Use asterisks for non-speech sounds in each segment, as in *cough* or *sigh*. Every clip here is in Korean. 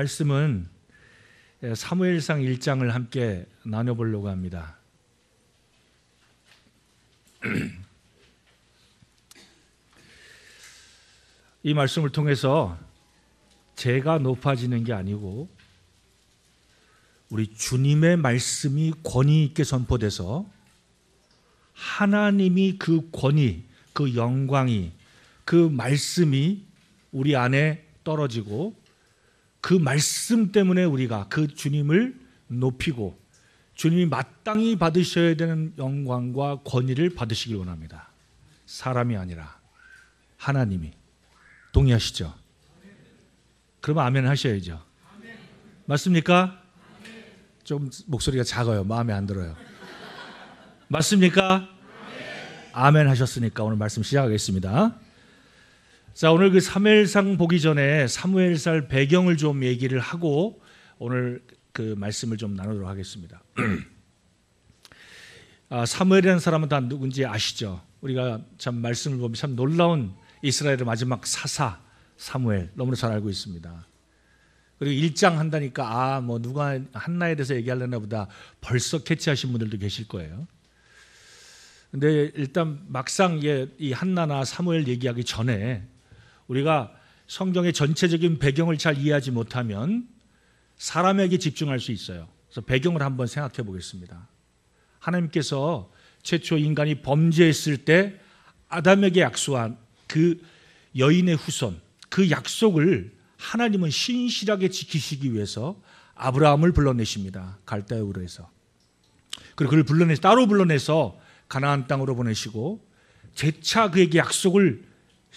말씀은 예, 사무엘상 1장을 함께 나눠보려고 합니다. *clears throat* 이 말씀을 통해서 제가 높아지는 게 아니고 우리 주님의 말씀이 권위 있게 선포돼서 하나님이 그 권위, 그 영광이, 그 말씀이 우리 안에 떨어지고 그 말씀 때문에 우리가 그 주님을 높이고 주님이 마땅히 받으셔야 되는 영광과 권위를 받으시길 원합니다. 사람이 아니라 하나님이 동의하시죠? 그러면 아멘 하셔야죠. 맞습니까? 좀 목소리가 작아요. 마음에 안 들어요. 맞습니까? 아멘 하셨으니까 오늘 말씀 시작하겠습니다. 자, 오늘 그 사무엘상 보기 전에 사무엘살 배경을 좀 얘기를 하고 오늘 그 말씀을 좀 나누도록 하겠습니다. *clears throat* 아, 사무엘이라는 사람은 다 누군지 아시죠? 우리가 참 말씀을 보면 참 놀라운 이스라엘의 마지막 사사 사무엘 너무나 잘 알고 있습니다. 그리고 일장 한다니까 아 뭐 누가 한나에 대해서 얘기하려나 보다 벌써 캐치하신 분들도 계실 거예요. 근데 일단 막상 예, 이 한나나 사무엘 얘기하기 전에 우리가 성경의 전체적인 배경을 잘 이해하지 못하면 사람에게 집중할 수 있어요. 그래서 배경을 한번 생각해 보겠습니다. 하나님께서 최초 인간이 범죄했을 때 아담에게 약속한 그 여인의 후손, 그 약속을 하나님은 신실하게 지키시기 위해서 아브라함을 불러내십니다. 갈대 우르에서. 그리고 그를 불러내 따로 불러내서 가나안 땅으로 보내시고 재차 그에게 약속을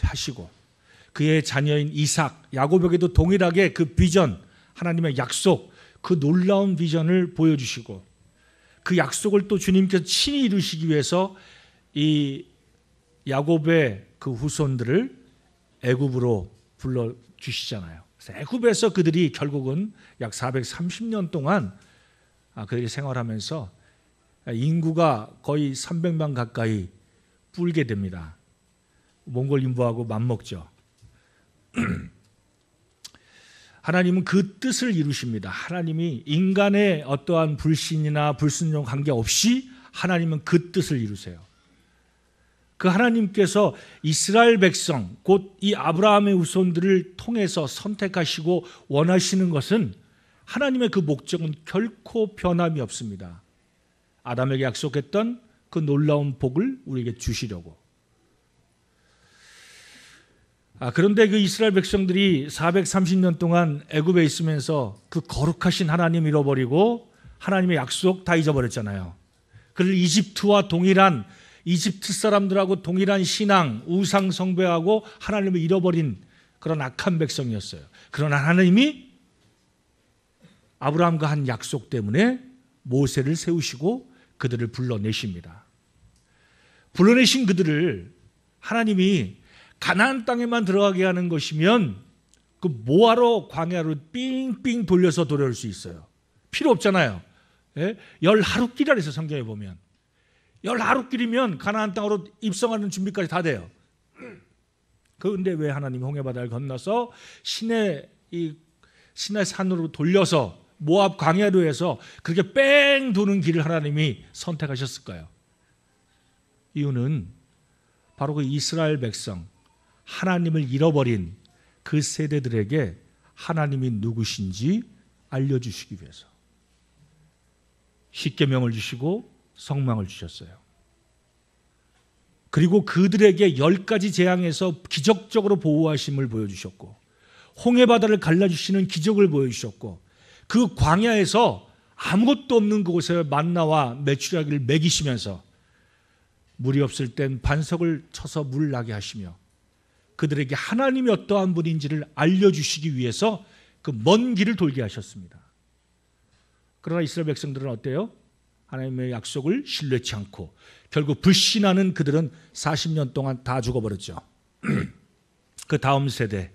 하시고 그의 자녀인 이삭, 야곱에게도 동일하게 그 비전, 하나님의 약속, 그 놀라운 비전을 보여주시고 그 약속을 또 주님께서 친히 이루시기 위해서 이 야곱의 그 후손들을 애굽으로 불러 주시잖아요. 애굽에서 그들이 결국은 약 430년 동안 아, 그들이 생활하면서 인구가 거의 300만 가까이 불게 됩니다. 몽골 인부하고 맞먹죠. *clears throat* 하나님은 그 뜻을 이루십니다. 하나님이 인간의 어떠한 불신이나 불순종 관계 없이 하나님은 그 뜻을 이루세요. 그 하나님께서 이스라엘 백성, 곧 이 아브라함의 후손들을 통해서 선택하시고 원하시는 것은 하나님의 그 목적은 결코 변함이 없습니다. 아담에게 약속했던 그 놀라운 복을 우리에게 주시려고. 아, 그런데 그 이스라엘 백성들이 430년 동안 애굽에 있으면서 그 거룩하신 하나님 잃어버리고 하나님의 약속 다 잊어버렸잖아요. 그를 이집트와 동일한 이집트 사람들하고 동일한 신앙, 우상 성배하고 하나님을 잃어버린 그런 악한 백성이었어요. 그러나 하나님이 아브라함과 한 약속 때문에 모세를 세우시고 그들을 불러내십니다. 불러내신 그들을 하나님이 가나안 땅에만 들어가게 하는 것이면 그모아로 광야로 빙빙 돌려서 돌아올 수 있어요. 필요 없잖아요. 예? 열 하루 길이라 해서 성경에 보면 열 하루 길이면 가나안 땅으로 입성하는 준비까지 다 돼요. 그런데 왜하나님 홍해 바다를 건너서 신의 이 신의 산으로 돌려서 모압 광야로 해서 그렇게 뺑 도는 길을 하나님이 선택하셨을까요? 이유는 바로 그 이스라엘 백성 하나님을 잃어버린 그 세대들에게 하나님이 누구신지 알려주시기 위해서 십계명을 주시고 성망을 주셨어요. 그리고 그들에게 열 가지 재앙에서 기적적으로 보호하심을 보여주셨고 홍해 바다를 갈라주시는 기적을 보여주셨고 그 광야에서 아무것도 없는 그곳에 만나와 매추라기를 먹이시면서 물이 없을 땐 반석을 쳐서 물 나게 하시며 그들에게 하나님이 어떠한 분인지를 알려주시기 위해서 그 먼 길을 돌게 하셨습니다. 그러나 이스라엘 백성들은 어때요? 하나님의 약속을 신뢰치 않고 결국 불신하는 그들은 40년 동안 다 죽어버렸죠. *clears throat* 그 다음 세대,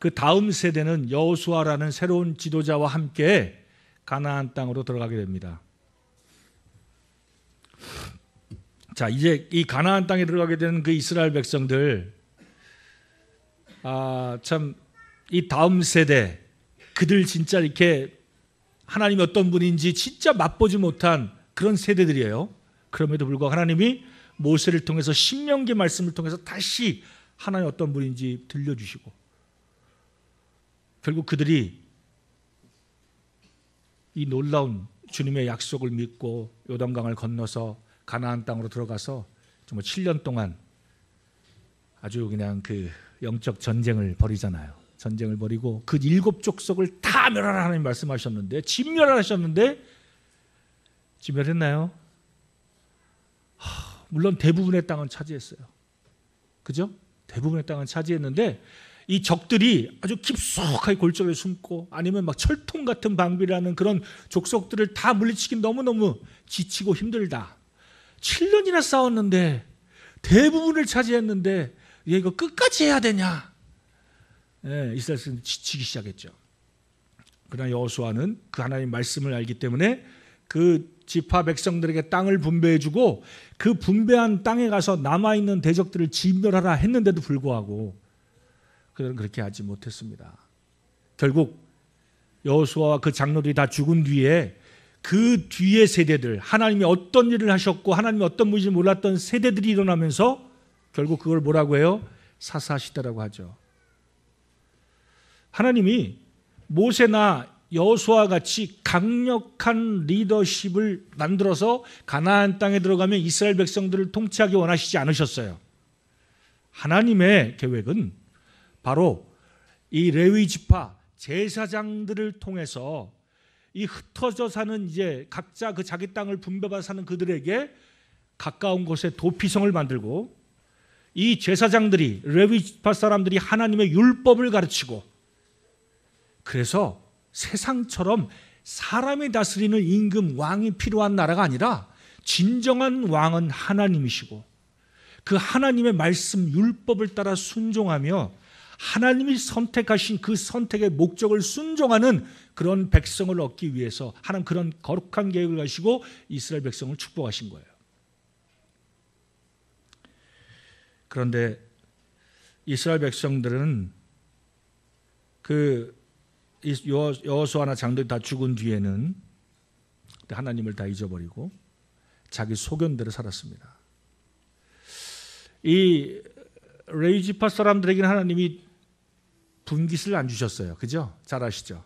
그 다음 세대는 여호수아라는 새로운 지도자와 함께 가나안 땅으로 들어가게 됩니다. 자, 이제 이 가나안 땅에 들어가게 되는 그 이스라엘 백성들 아, 참 이 다음 세대 그들 진짜 이렇게 하나님이 어떤 분인지 진짜 맛보지 못한 그런 세대들이에요. 그럼에도 불구하고 하나님이 모세를 통해서 신명기 말씀을 통해서 다시 하나님 어떤 분인지 들려주시고 결국 그들이 이 놀라운 주님의 약속을 믿고 요단강을 건너서 가나안 땅으로 들어가서 정말 7년 동안 아주 그냥 그 영적 전쟁을 벌이잖아요. 전쟁을 벌이고 그 일곱 족속을 다 멸하라 하나님 말씀하셨는데 진멸하셨는데 진멸했나요? 하, 물론 대부분의 땅은 차지했어요. 그죠? 대부분의 땅은 차지했는데 이 적들이 아주 깊숙하게 골절에 숨고 아니면 막 철통 같은 방비라는 그런 족속들을 다 물리치기 너무너무 지치고 힘들다. 7년이나 싸웠는데 대부분을 차지했는데 얘 이거 끝까지 해야 되냐? 예, 이스라엘은 지치기 시작했죠. 그러나 여호수아는 그 하나님 말씀을 알기 때문에 그 지파 백성들에게 땅을 분배해주고 그 분배한 땅에 가서 남아있는 대적들을 진멸하라 했는데도 불구하고 그들은 그렇게 하지 못했습니다. 결국 여호수아와 그 장로들이 다 죽은 뒤에 그 뒤의 세대들 하나님이 어떤 일을 하셨고 하나님이 어떤 분인지 몰랐던 세대들이 일어나면서 결국 그걸 뭐라고 해요? 사사시대라고 하죠. 하나님이 모세나 여수와 같이 강력한 리더십을 만들어서 가나안 땅에 들어가면 이스라엘 백성들을 통치하기 원하시지 않으셨어요. 하나님의 계획은 바로 이 레위 지파 제사장들을 통해서 이 흩어져 사는 이제 각자 그 자기 땅을 분배받아 사는 그들에게 가까운 곳에 도피성을 만들고 이 제사장들이 레위파 사람들이 하나님의 율법을 가르치고 그래서 세상처럼 사람이 다스리는 임금 왕이 필요한 나라가 아니라 진정한 왕은 하나님이시고 그 하나님의 말씀 율법을 따라 순종하며 하나님이 선택하신 그 선택의 목적을 순종하는 그런 백성을 얻기 위해서 하나님 그런 거룩한 계획을 가시고 이스라엘 백성을 축복하신 거예요. 그런데 이스라엘 백성들은 그 여호수아나 장로들이 다 죽은 뒤에는 하나님을 다 잊어버리고 자기 소견대로 살았습니다. 이 레이지파 사람들에게는 하나님이 분깃을 안 주셨어요. 그죠? 잘 아시죠?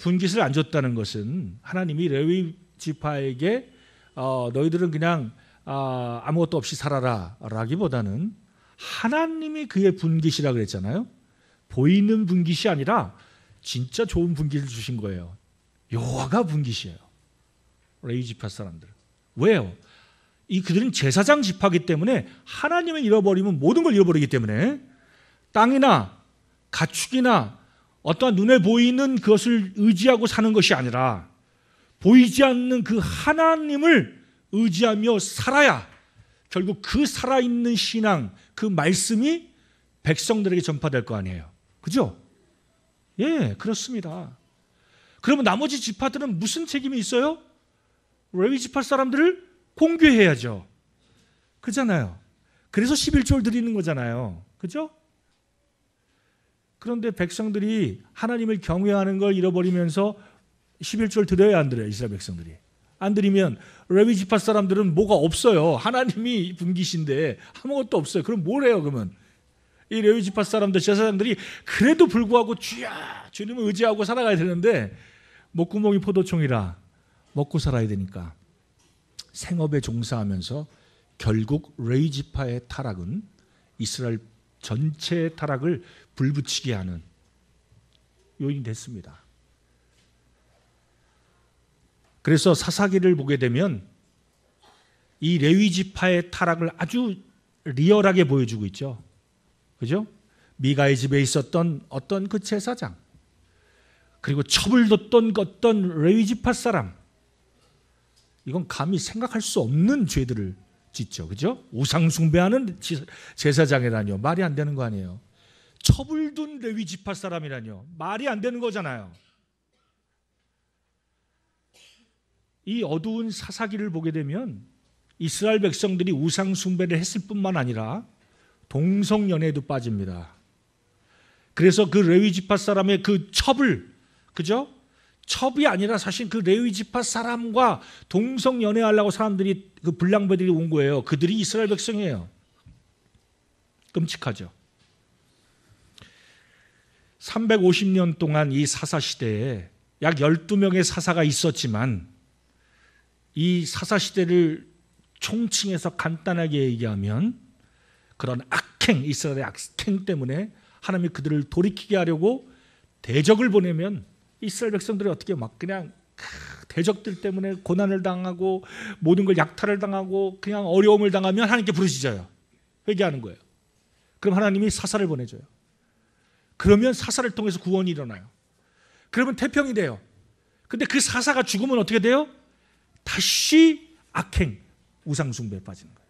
분깃을 안 줬다는 것은 하나님이 레위 지파에게 어, 너희들은 그냥 아, 아무것도 없이 살아라라기보다는 하나님이 그의 분깃이라 그랬잖아요. 보이는 분깃이 아니라 진짜 좋은 분깃을 주신 거예요. 여호와가 분깃이에요. 레이 지파 사람들. 왜요? 이 그들은 제사장 집하기 때문에 하나님을 잃어버리면 모든 걸 잃어버리기 때문에 땅이나 가축이나 어떠한 눈에 보이는 그것을 의지하고 사는 것이 아니라 보이지 않는 그 하나님을 의지하며 살아야 결국 그 살아있는 신앙, 그 말씀이 백성들에게 전파될 거 아니에요. 그죠? 예, 그렇습니다. 그러면 나머지 지파들은 무슨 책임이 있어요? 레위 지파 사람들을 공개해야죠. 그잖아요. 그래서 11조를 드리는 거잖아요. 그죠? 그런데 백성들이 하나님을 경외하는 걸 잃어버리면서 11조를 드려야 안 드려요. 이스라엘 백성들이. 안 드리면 레위 지파 사람들은 뭐가 없어요. 하나님이 분기신데 아무것도 없어요. 그럼 뭘 해요, 그러면? 이 레위 지파 사람들 제사장들이 그래도 불구하고 주야 주님을 의지하고 살아가야 되는데 목구멍이 포도총이라 먹고 살아야 되니까 생업에 종사하면서 결국 레위 지파의 타락은 이스라엘 전체의 타락을 불붙이게 하는 요인이 됐습니다. 그래서 사사기를 보게 되면 이 레위 지파의 타락을 아주 리얼하게 보여주고 있죠. 그죠? 미가의 집에 있었던 어떤 그 제사장 그리고 첩을 뒀던 그 어떤 레위 지파 사람 이건 감히 생각할 수 없는 죄들을 짓죠. 그죠? 우상 숭배하는 제사장이라뇨 말이 안 되는 거 아니에요. 첩을 둔 레위 지파 사람이라뇨. 말이 안 되는 거잖아요. 이 어두운 사사기를 보게 되면 이스라엘 백성들이 우상 숭배를 했을 뿐만 아니라 동성 연애도 빠집니다. 그래서 그 레위 지파 사람의 그 첩을 그죠? 첩이 아니라 사실 그 레위 지파 사람과 동성 연애하려고 사람들이 그 불량배들이 온 거예요. 그들이 이스라엘 백성이에요. 끔찍하죠. 350년 동안 이 사사 시대에 약 12명의 사사가 있었지만 이 사사시대를 총칭해서 간단하게 얘기하면 그런 악행, 이스라엘의 악행 때문에 하나님이 그들을 돌이키게 하려고 대적을 보내면 이스라엘 백성들이 어떻게 막 그냥 대적들 때문에 고난을 당하고 모든 걸 약탈을 당하고 그냥 어려움을 당하면 하나님께 부르짖어요. 회개하는 거예요. 그럼 하나님이 사사를 보내줘요. 그러면 사사를 통해서 구원이 일어나요. 그러면 태평이 돼요. 근데 그 사사가 죽으면 어떻게 돼요? 다시 악행, 우상숭배에 빠지는 거예요.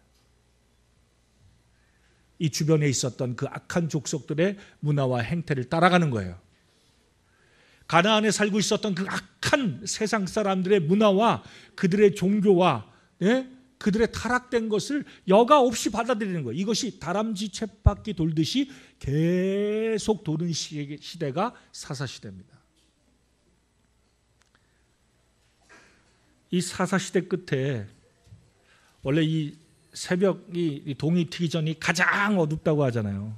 이 주변에 있었던 그 악한 족속들의 문화와 행태를 따라가는 거예요. 가나안에 살고 있었던 그 악한 세상 사람들의 문화와 그들의 종교와 예? 그들의 타락된 것을 여가 없이 받아들이는 거예요. 이것이 다람쥐 쳇바퀴 돌듯이 계속 도는 시대가 사사시대입니다. 이 사사시대 끝에 원래 이 새벽이 동이 트기 전이 가장 어둡다고 하잖아요.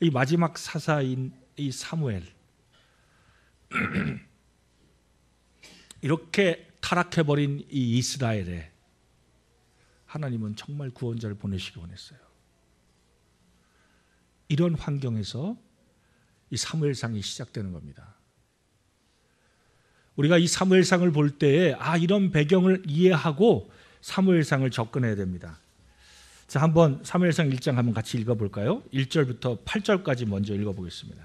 이 마지막 사사인 이 사무엘. *clears throat* 이렇게 타락해버린 이 이스라엘에 하나님은 정말 구원자를 보내시기 원했어요. 이런 환경에서 이 사무엘상이 시작되는 겁니다. 우리가 이 사무엘상을 볼 때에 아 이런 배경을 이해하고 사무엘상을 접근해야 됩니다. 자, 한번 사무엘상 1장 한번 같이 읽어 볼까요? 1절부터 8절까지 먼저 읽어 보겠습니다.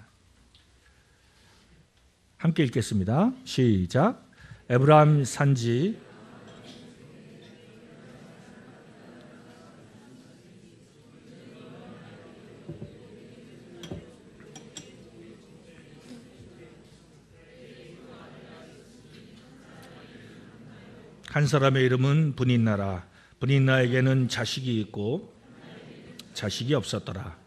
함께 읽겠습니다. 시작. 에브라임 산지 한 사람의 이름은 분인나라. 분인나에게는 자식이 있고 자식이 없었더라.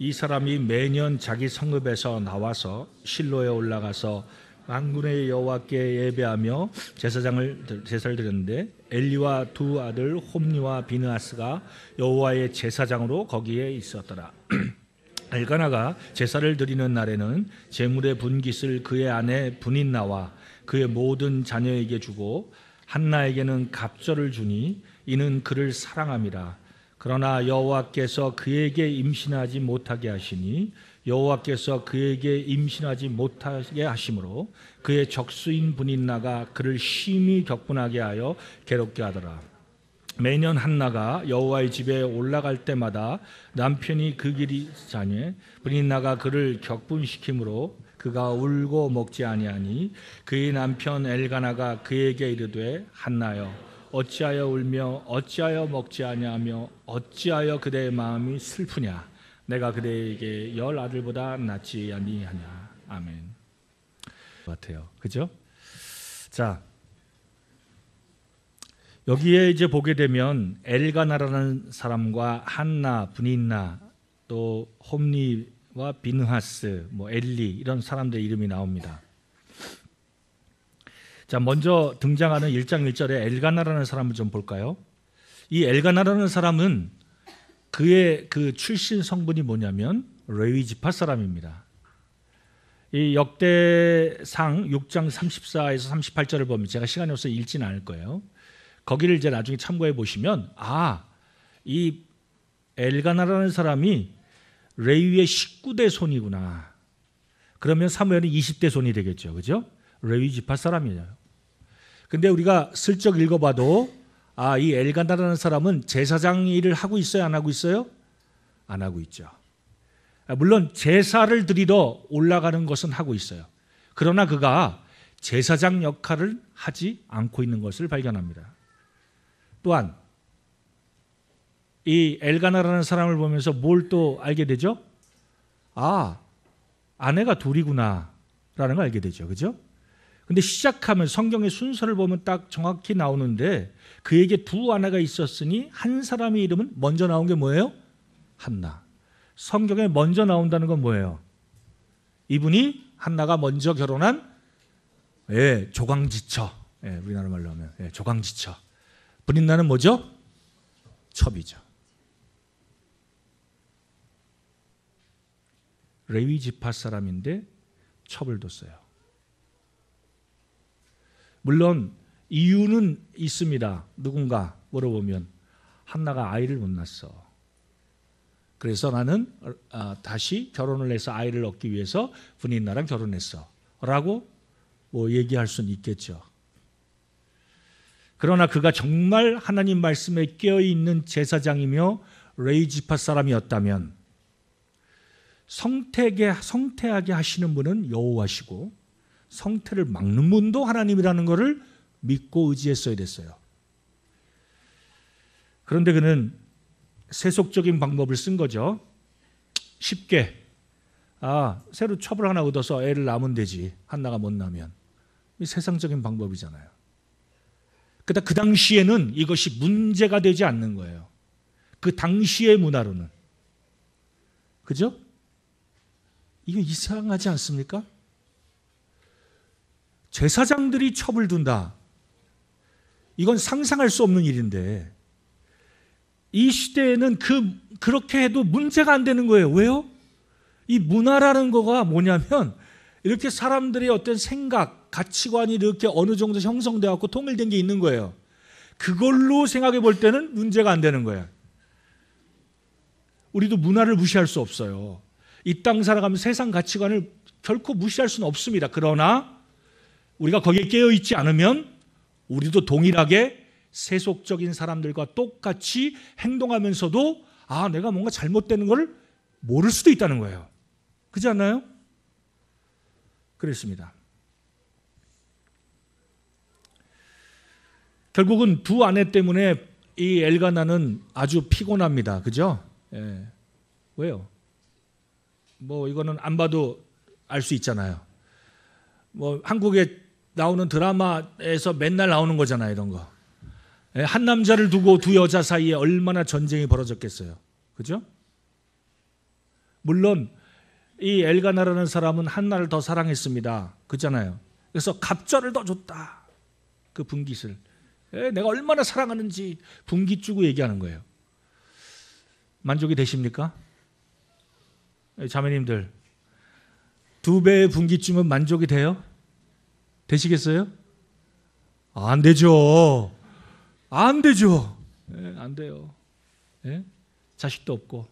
이 사람이 매년 자기 성읍에서 나와서 실로에 올라가서 만군의 여호와께 예배하며 제사장을 제사를 드렸는데 엘리와 두 아들 홈니와 비느아스가 여호와의 제사장으로 거기에 있었더라. *clears throat* 엘가나가 제사를 드리는 날에는 제물의 분깃을 그의 아내 분인 나와 그의 모든 자녀에게 주고 한나에게는 갑절을 주니 이는 그를 사랑함이라. 그러나 여호와께서 그에게 임신하지 못하게 하시니 여호와께서 그에게 임신하지 못하게 하심으로 그의 적수인 분인나가 그를 심히 격분하게 하여 괴롭게 하더라. 매년 한나가 여호와의 집에 올라갈 때마다 남편이 그 길이 자녀 분인나가 그를 격분시키므로 그가 울고 먹지 아니하니 그의 남편 엘가나가 그에게 이르되 한나여 어찌하여 울며 어찌하여 먹지 아니하며 어찌하여 그대의 마음이 슬프냐 내가 그대에게 열 아들보다 낫지 아니하냐 아멘 같아요 그죠? 자 여기에 이제 보게 되면 엘가나라는 사람과 한나, 분인나 또 홈리 와비누하스뭐 엘리 이런 사람들의 이름이 나옵니다. 자, 먼저 등장하는 1장 1절에 엘가나라는 사람을 좀 볼까요? 이 엘가나라는 사람은 그의 그 출신 성분이 뭐냐면 레위 지파 사람입니다. 이 역대상 6장 34에서 38절을 보면 제가 시간이 없어 읽진 않을 거예요. 거기를 이제 나중에 참고해 보시면 아, 이 엘가나라는 사람이 레위의 19대 손이구나. 그러면 사무엘은 20대 손이 되겠죠. 그죠? 레위 지파 사람이에요. 근데 우리가 슬쩍 읽어봐도 아, 이 엘간다라는 사람은 제사장 일을 하고 있어요? 안 하고 있어요? 안 하고 있죠. 아, 물론 제사를 드리러 올라가는 것은 하고 있어요. 그러나 그가 제사장 역할을 하지 않고 있는 것을 발견합니다. 또한 이 엘가나라는 사람을 보면서 뭘 또 알게 되죠? 아, 아내가 둘이구나. 라는 걸 알게 되죠. 그죠? 근데 시작하면 성경의 순서를 보면 딱 정확히 나오는데 그에게 두 아내가 있었으니 한 사람의 이름은 먼저 나온 게 뭐예요? 한나. 성경에 먼저 나온다는 건 뭐예요? 이분이 한나가 먼저 결혼한 예, 조광지처. 예, 우리나라 말로 하면 예, 조광지처. 브린나는 뭐죠? 첩이죠. 레위 지파 사람인데 첩을 뒀어요. 물론 이유는 있습니다. 누군가 물어보면 한나가 아이를 못 낳았어. 그래서 나는 어, 다시 결혼을 해서 아이를 얻기 위해서 분인 나랑 결혼했어. 라고 뭐 얘기할 수는 있겠죠. 그러나 그가 정말 하나님 말씀에 깨어있는 제사장이며 레이지파 사람이었다면 성태하게, 성태하게 하시는 분은 여호와시고 성태를 막는 분도 하나님이라는 것을 믿고 의지했어야 됐어요. 그런데 그는 세속적인 방법을 쓴 거죠. 쉽게 아 새로 첩을 하나 얻어서 애를 낳으면 되지 한나가 못 낳으면 이 세상적인 방법이잖아요. 그다 그 당시에는 이것이 문제가 되지 않는 거예요. 그 당시의 문화로는 그죠? 이게 이상하지 않습니까? 제사장들이 첩을 둔다. 이건 상상할 수 없는 일인데 이 시대에는 그 그렇게 해도 문제가 안 되는 거예요. 왜요? 이 문화라는 거가 뭐냐면 이렇게 사람들의 어떤 생각, 가치관이 이렇게 어느 정도 형성돼 갖 통일된 게 있는 거예요. 그걸로 생각해 볼 때는 문제가 안 되는 거예요. 우리도 문화를 무시할 수 없어요. 이땅 살아가면서 세상 가치관을 결코 무시할 수는 없습니다. 그러나 우리가 거기에 깨어 있지 않으면 우리도 동일하게 세속적인 사람들과 똑같이 행동하면서도 아, 내가 뭔가 잘못되는 걸 모를 수도 있다는 거예요. 그렇지 않나요? 그랬습니다. 결국은 두 아내 때문에 이 엘가나는 아주 피곤합니다. 그죠? 예. 왜요? 뭐 이거는 안 봐도 알 수 있잖아요. 뭐 한국에 나오는 드라마에서 맨날 나오는 거잖아요, 이런 거. 예, 한 남자를 두고 두 여자 사이에 얼마나 전쟁이 벌어졌겠어요. 그죠? 물론 이 엘가나라는 사람은 한나를 더 사랑했습니다. 그잖아요. 그래서 갑절을 더 줬다. 그 분깃을. 예, 내가 얼마나 사랑하는지 분깃 주고 얘기하는 거예요. 만족이 되십니까? 예, 자매님들 두 배의 분기쯤은 만족이 돼요? 되시겠어요? 안 되죠. 안 되죠. 네, 안 돼요. 네? 자식도 없고.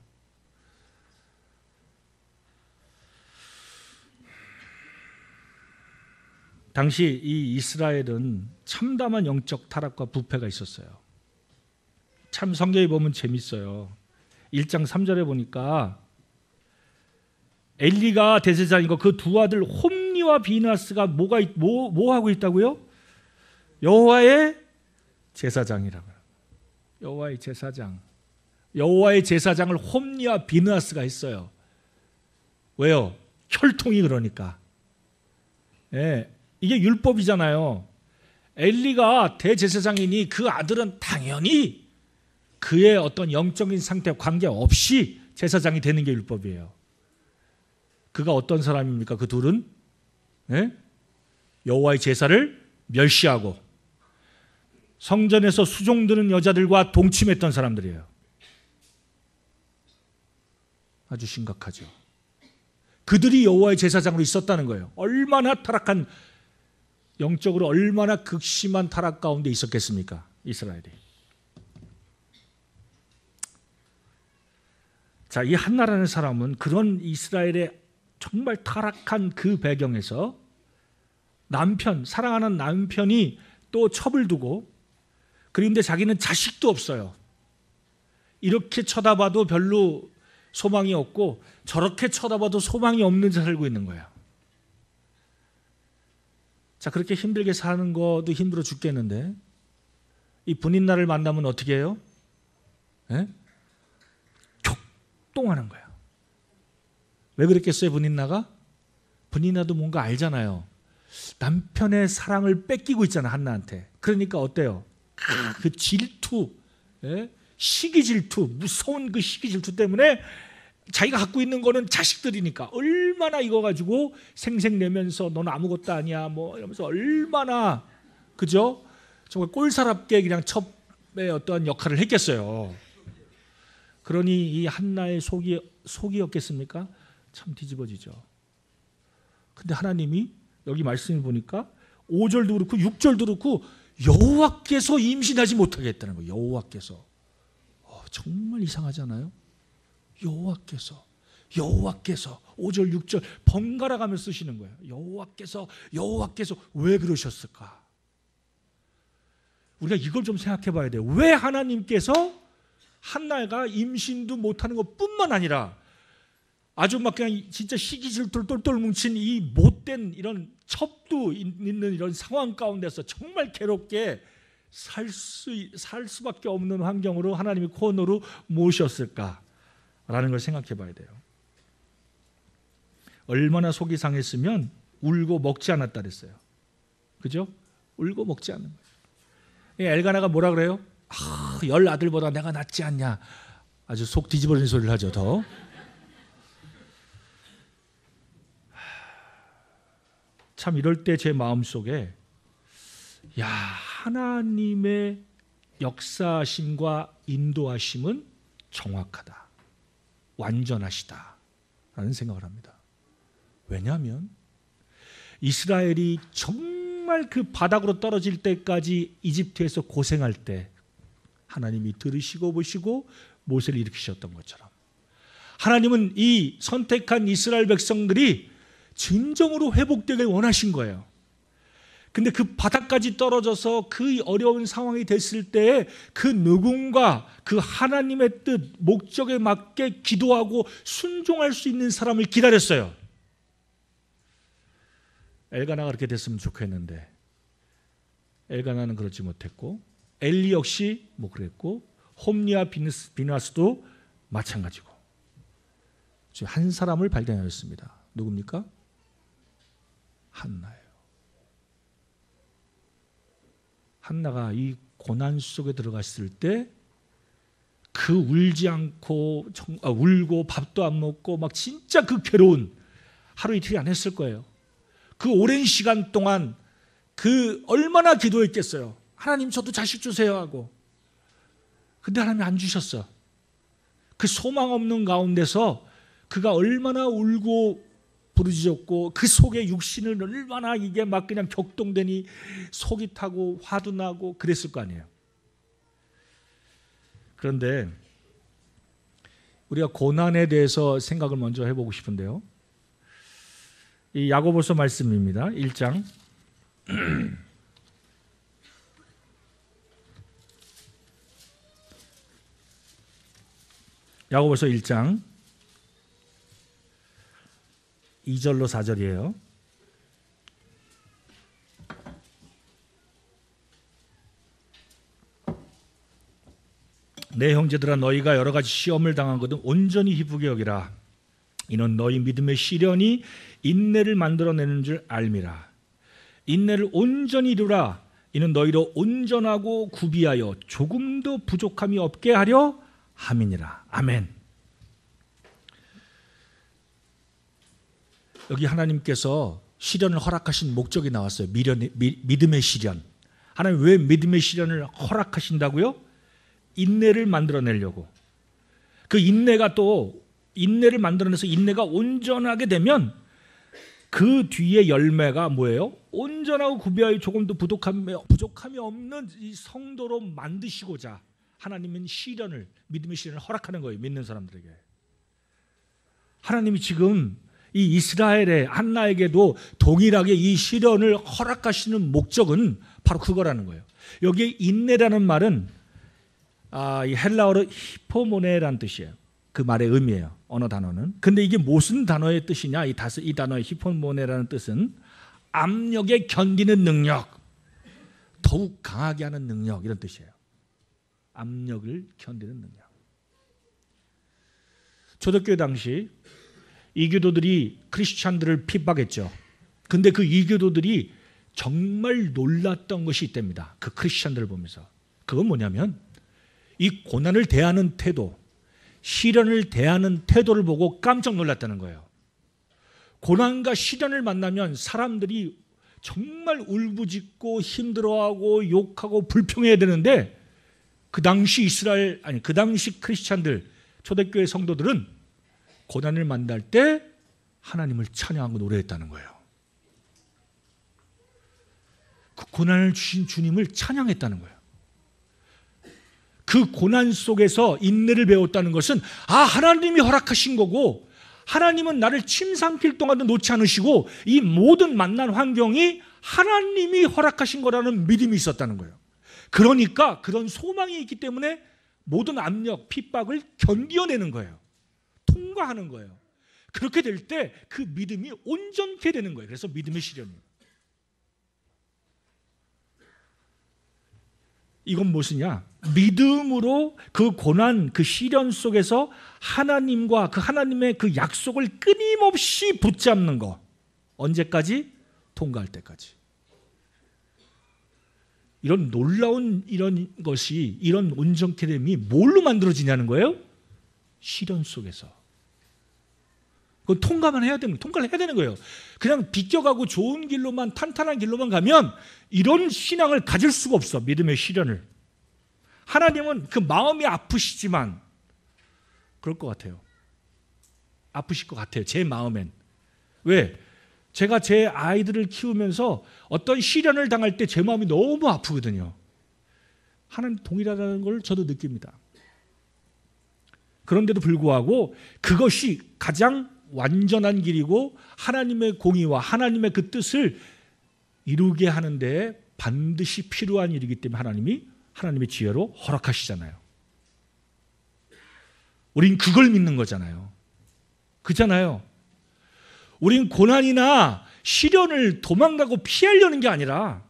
당시 이 이스라엘은 참담한 영적 타락과 부패가 있었어요. 참 성경에 보면 재밌어요. 1장 3절에 보니까 엘리가 대제사장이고 그 두 아들 홈리와 비나스가 뭐가 뭐, 뭐 하고 있다고요? 여호와의 제사장이라고. 여호와의 제사장. 여호와의 제사장을 홈리와 비나스가 했어요. 왜요? 혈통이 그러니까. 예, 이게 율법이잖아요. 엘리가 대제사장이니 그 아들은 당연히 그의 어떤 영적인 상태 관계 없이 제사장이 되는 게 율법이에요. 그가 어떤 사람입니까? 그 둘은 예? 여호와의 제사를 멸시하고 성전에서 수종드는 여자들과 동침했던 사람들이에요. 아주 심각하죠. 그들이 여호와의 제사장으로 있었다는 거예요. 얼마나 타락한 영적으로 얼마나 극심한 타락 가운데 있었겠습니까? 이스라엘이. 자, 이 한나라는 사람은 그런 이스라엘의 정말 타락한 그 배경에서 남편, 사랑하는 남편이 또 첩을 두고 그런데 자기는 자식도 없어요. 이렇게 쳐다봐도 별로 소망이 없고 저렇게 쳐다봐도 소망이 없는 자 살고 있는 거예요. 자, 그렇게 힘들게 사는 것도 힘들어 죽겠는데 이 분인 날을 만나면 어떻게 해요? 에? 예? 격동하는 거예요. 왜 그랬겠어요, 분인나가? 분인나도 뭔가 알잖아요. 남편의 사랑을 뺏기고 있잖아, 한나한테. 그러니까 어때요? 그 질투, 예? 시기 질투, 무서운 그 시기 질투 때문에 자기가 갖고 있는 거는 자식들이니까 얼마나 이거 가지고 생색내면서 넌 아무것도 아니야 뭐 이러면서 얼마나 그죠? 정말 꼴사납게 그냥 첩의 어떠한 역할을 했겠어요. 그러니 이 한나의 속이 속이었겠습니까? 참 뒤집어지죠. 근데 하나님이 여기 말씀을 보니까 5절도 그렇고 6절도 그렇고 여호와께서 임신하지 못하게 했다는 거예요. 여호와께서. 어, 정말 이상하잖아요. 여호와께서 여호와께서 5절 6절 번갈아 가며 쓰시는 거예요. 여호와께서 여호와께서 왜 그러셨을까? 우리가 이걸 좀 생각해 봐야 돼요. 왜 하나님께서 한나가 임신도 못하는 것뿐만 아니라 아주 막 그냥 진짜 시기 질투를 똘똘 뭉친 이 못된 이런 첩도 있는 이런 상황 가운데서 정말 괴롭게 살, 수, 살 수밖에 없는 환경으로 하나님이 코너로 모셨을까라는 걸 생각해 봐야 돼요. 얼마나 속이 상했으면 울고 먹지 않았다 그랬어요. 그죠? 울고 먹지 않는 거예요. 예, 엘가나가 뭐라 그래요? 아, 열 아들보다 내가 낫지 않냐. 아주 속 뒤집어진 소리를 하죠, 더. 참 이럴 때 제 마음속에 야, 하나님의 역사심과 인도하심은 정확하다. 완전하시다. 라는 생각을 합니다. 왜냐하면 이스라엘이 정말 그 바닥으로 떨어질 때까지 이집트에서 고생할 때 하나님이 들으시고 보시고 모세를 일으키셨던 것처럼 하나님은 이 선택한 이스라엘 백성들이 진정으로 회복되길 원하신 거예요. 근데 그 바닥까지 떨어져서 그 어려운 상황이 됐을 때에 그 누군가 그 하나님의 뜻, 목적에 맞게 기도하고 순종할 수 있는 사람을 기다렸어요. 엘가나가 그렇게 됐으면 좋겠는데 엘가나는 그렇지 못했고 엘리 역시 뭐 그랬고 홈리아 비누스, 비나스도 마찬가지고 지금 한 사람을 발견하였습니다. 누굽니까? 한나예요. 한나가 이 고난 속에 들어갔을 때 그 울지 않고 아, 울고 밥도 안 먹고 막 진짜 그 괴로운 하루 이틀이 안 했을 거예요. 그 오랜 시간 동안 그 얼마나 기도했겠어요. 하나님 저도 자식 주세요 하고. 근데 하나님이 안 주셨어. 그 소망 없는 가운데서 그가 얼마나 울고 부르짖었고 그 속에 육신은 얼마나 이게 막 그냥 격동되니 속이 타고 화도 나고 그랬을 거 아니에요. 그런데 우리가 고난에 대해서 생각을 먼저 해보고 싶은데요. 이 야고보서 말씀입니다. 1장. *clears throat* 야고보서 1장 2절로 4절이에요. 내 형제들아 너희가 여러 가지 시험을 당하거든 온전히 희쁘게 여기라. 이는 너희 믿음의 시련이 인내를 만들어내는 줄 알미라. 인내를 온전히 이루라. 이는 너희로 온전하고 구비하여 조금도 부족함이 없게 하려 함이니라. 아멘. 여기 하나님께서 시련을 허락하신 목적이 나왔어요. 미련의, 미, 믿음의 시련. 하나님 왜 믿음의 시련을 허락하신다고요? 인내를 만들어내려고. 그 인내가 또 인내를 만들어내서 인내가 온전하게 되면 그 뒤에 열매가 뭐예요? 온전하고 구비하여 조금도 부족함이, 부족함이 없는 이 성도로 만드시고자 하나님은 시련을 믿음의 시련을 허락하는 거예요. 믿는 사람들에게. 하나님이 지금 이 이스라엘의 한나에게도 동일하게 이 시련을 허락하시는 목적은 바로 그거라는 거예요. 여기 인내라는 말은 아, 이 헬라어로 히포모네란 뜻이에요. 그 말의 의미예요. 언어 단어는. 근데 이게 무슨 단어의 뜻이냐? 이, 다스, 이 단어의 히포모네라는 뜻은 압력에 견디는 능력, 더욱 강하게 하는 능력 이런 뜻이에요. 압력을 견디는 능력. 초대교회 당시 이교도들이 크리스찬들을 핍박했죠. 근데 그 이교도들이 정말 놀랐던 것이 있답니다. 그 크리스찬들을 보면서. 그건 뭐냐면 이 고난을 대하는 태도, 시련을 대하는 태도를 보고 깜짝 놀랐다는 거예요. 고난과 시련을 만나면 사람들이 정말 울부짖고 힘들어하고 욕하고 불평해야 되는데 그 당시 이스라엘 아니 그 당시 크리스찬들 초대교회 성도들은 고난을 만날 때 하나님을 찬양하고 노래했다는 거예요. 그 고난을 주신 주님을 찬양했다는 거예요. 그 고난 속에서 인내를 배웠다는 것은 아 하나님이 허락하신 거고 하나님은 나를 침삼킬 동안도 놓지 않으시고 이 모든 만난 환경이 하나님이 허락하신 거라는 믿음이 있었다는 거예요. 그러니까 그런 소망이 있기 때문에 모든 압력, 핍박을 견뎌내는 거예요. 통과하는 거예요. 그렇게 될 때 그 믿음이 온전케 되는 거예요. 그래서 믿음의 시련이에요. 이건 무엇이냐? 믿음으로 그 고난, 그 시련 속에서 하나님과 그 하나님의 그 약속을 끊임없이 붙잡는 거. 언제까지? 통과할 때까지. 이런 놀라운 이런 것이 이런 온전케됨이 뭘로 만들어지냐는 거예요? 시련 속에서. 그건 통과만 해야 되는 통과를 해야 되는 거예요. 그냥 비껴가고 좋은 길로만 탄탄한 길로만 가면 이런 신앙을 가질 수가 없어. 믿음의 시련을. 하나님은 그 마음이 아프시지만 그럴 것 같아요. 아프실 것 같아요. 제 마음엔. 왜? 제가 제 아이들을 키우면서 어떤 시련을 당할 때 제 마음이 너무 아프거든요. 하나님 동일하다는 걸 저도 느낍니다. 그런데도 불구하고 그것이 가장 완전한 길이고 하나님의 공의와 하나님의 그 뜻을 이루게 하는데 반드시 필요한 일이기 때문에 하나님이 하나님의 지혜로 허락하시잖아요. 우린 그걸 믿는 거잖아요. 그잖아요. 우린 고난이나 시련을 도망가고 피하려는 게 아니라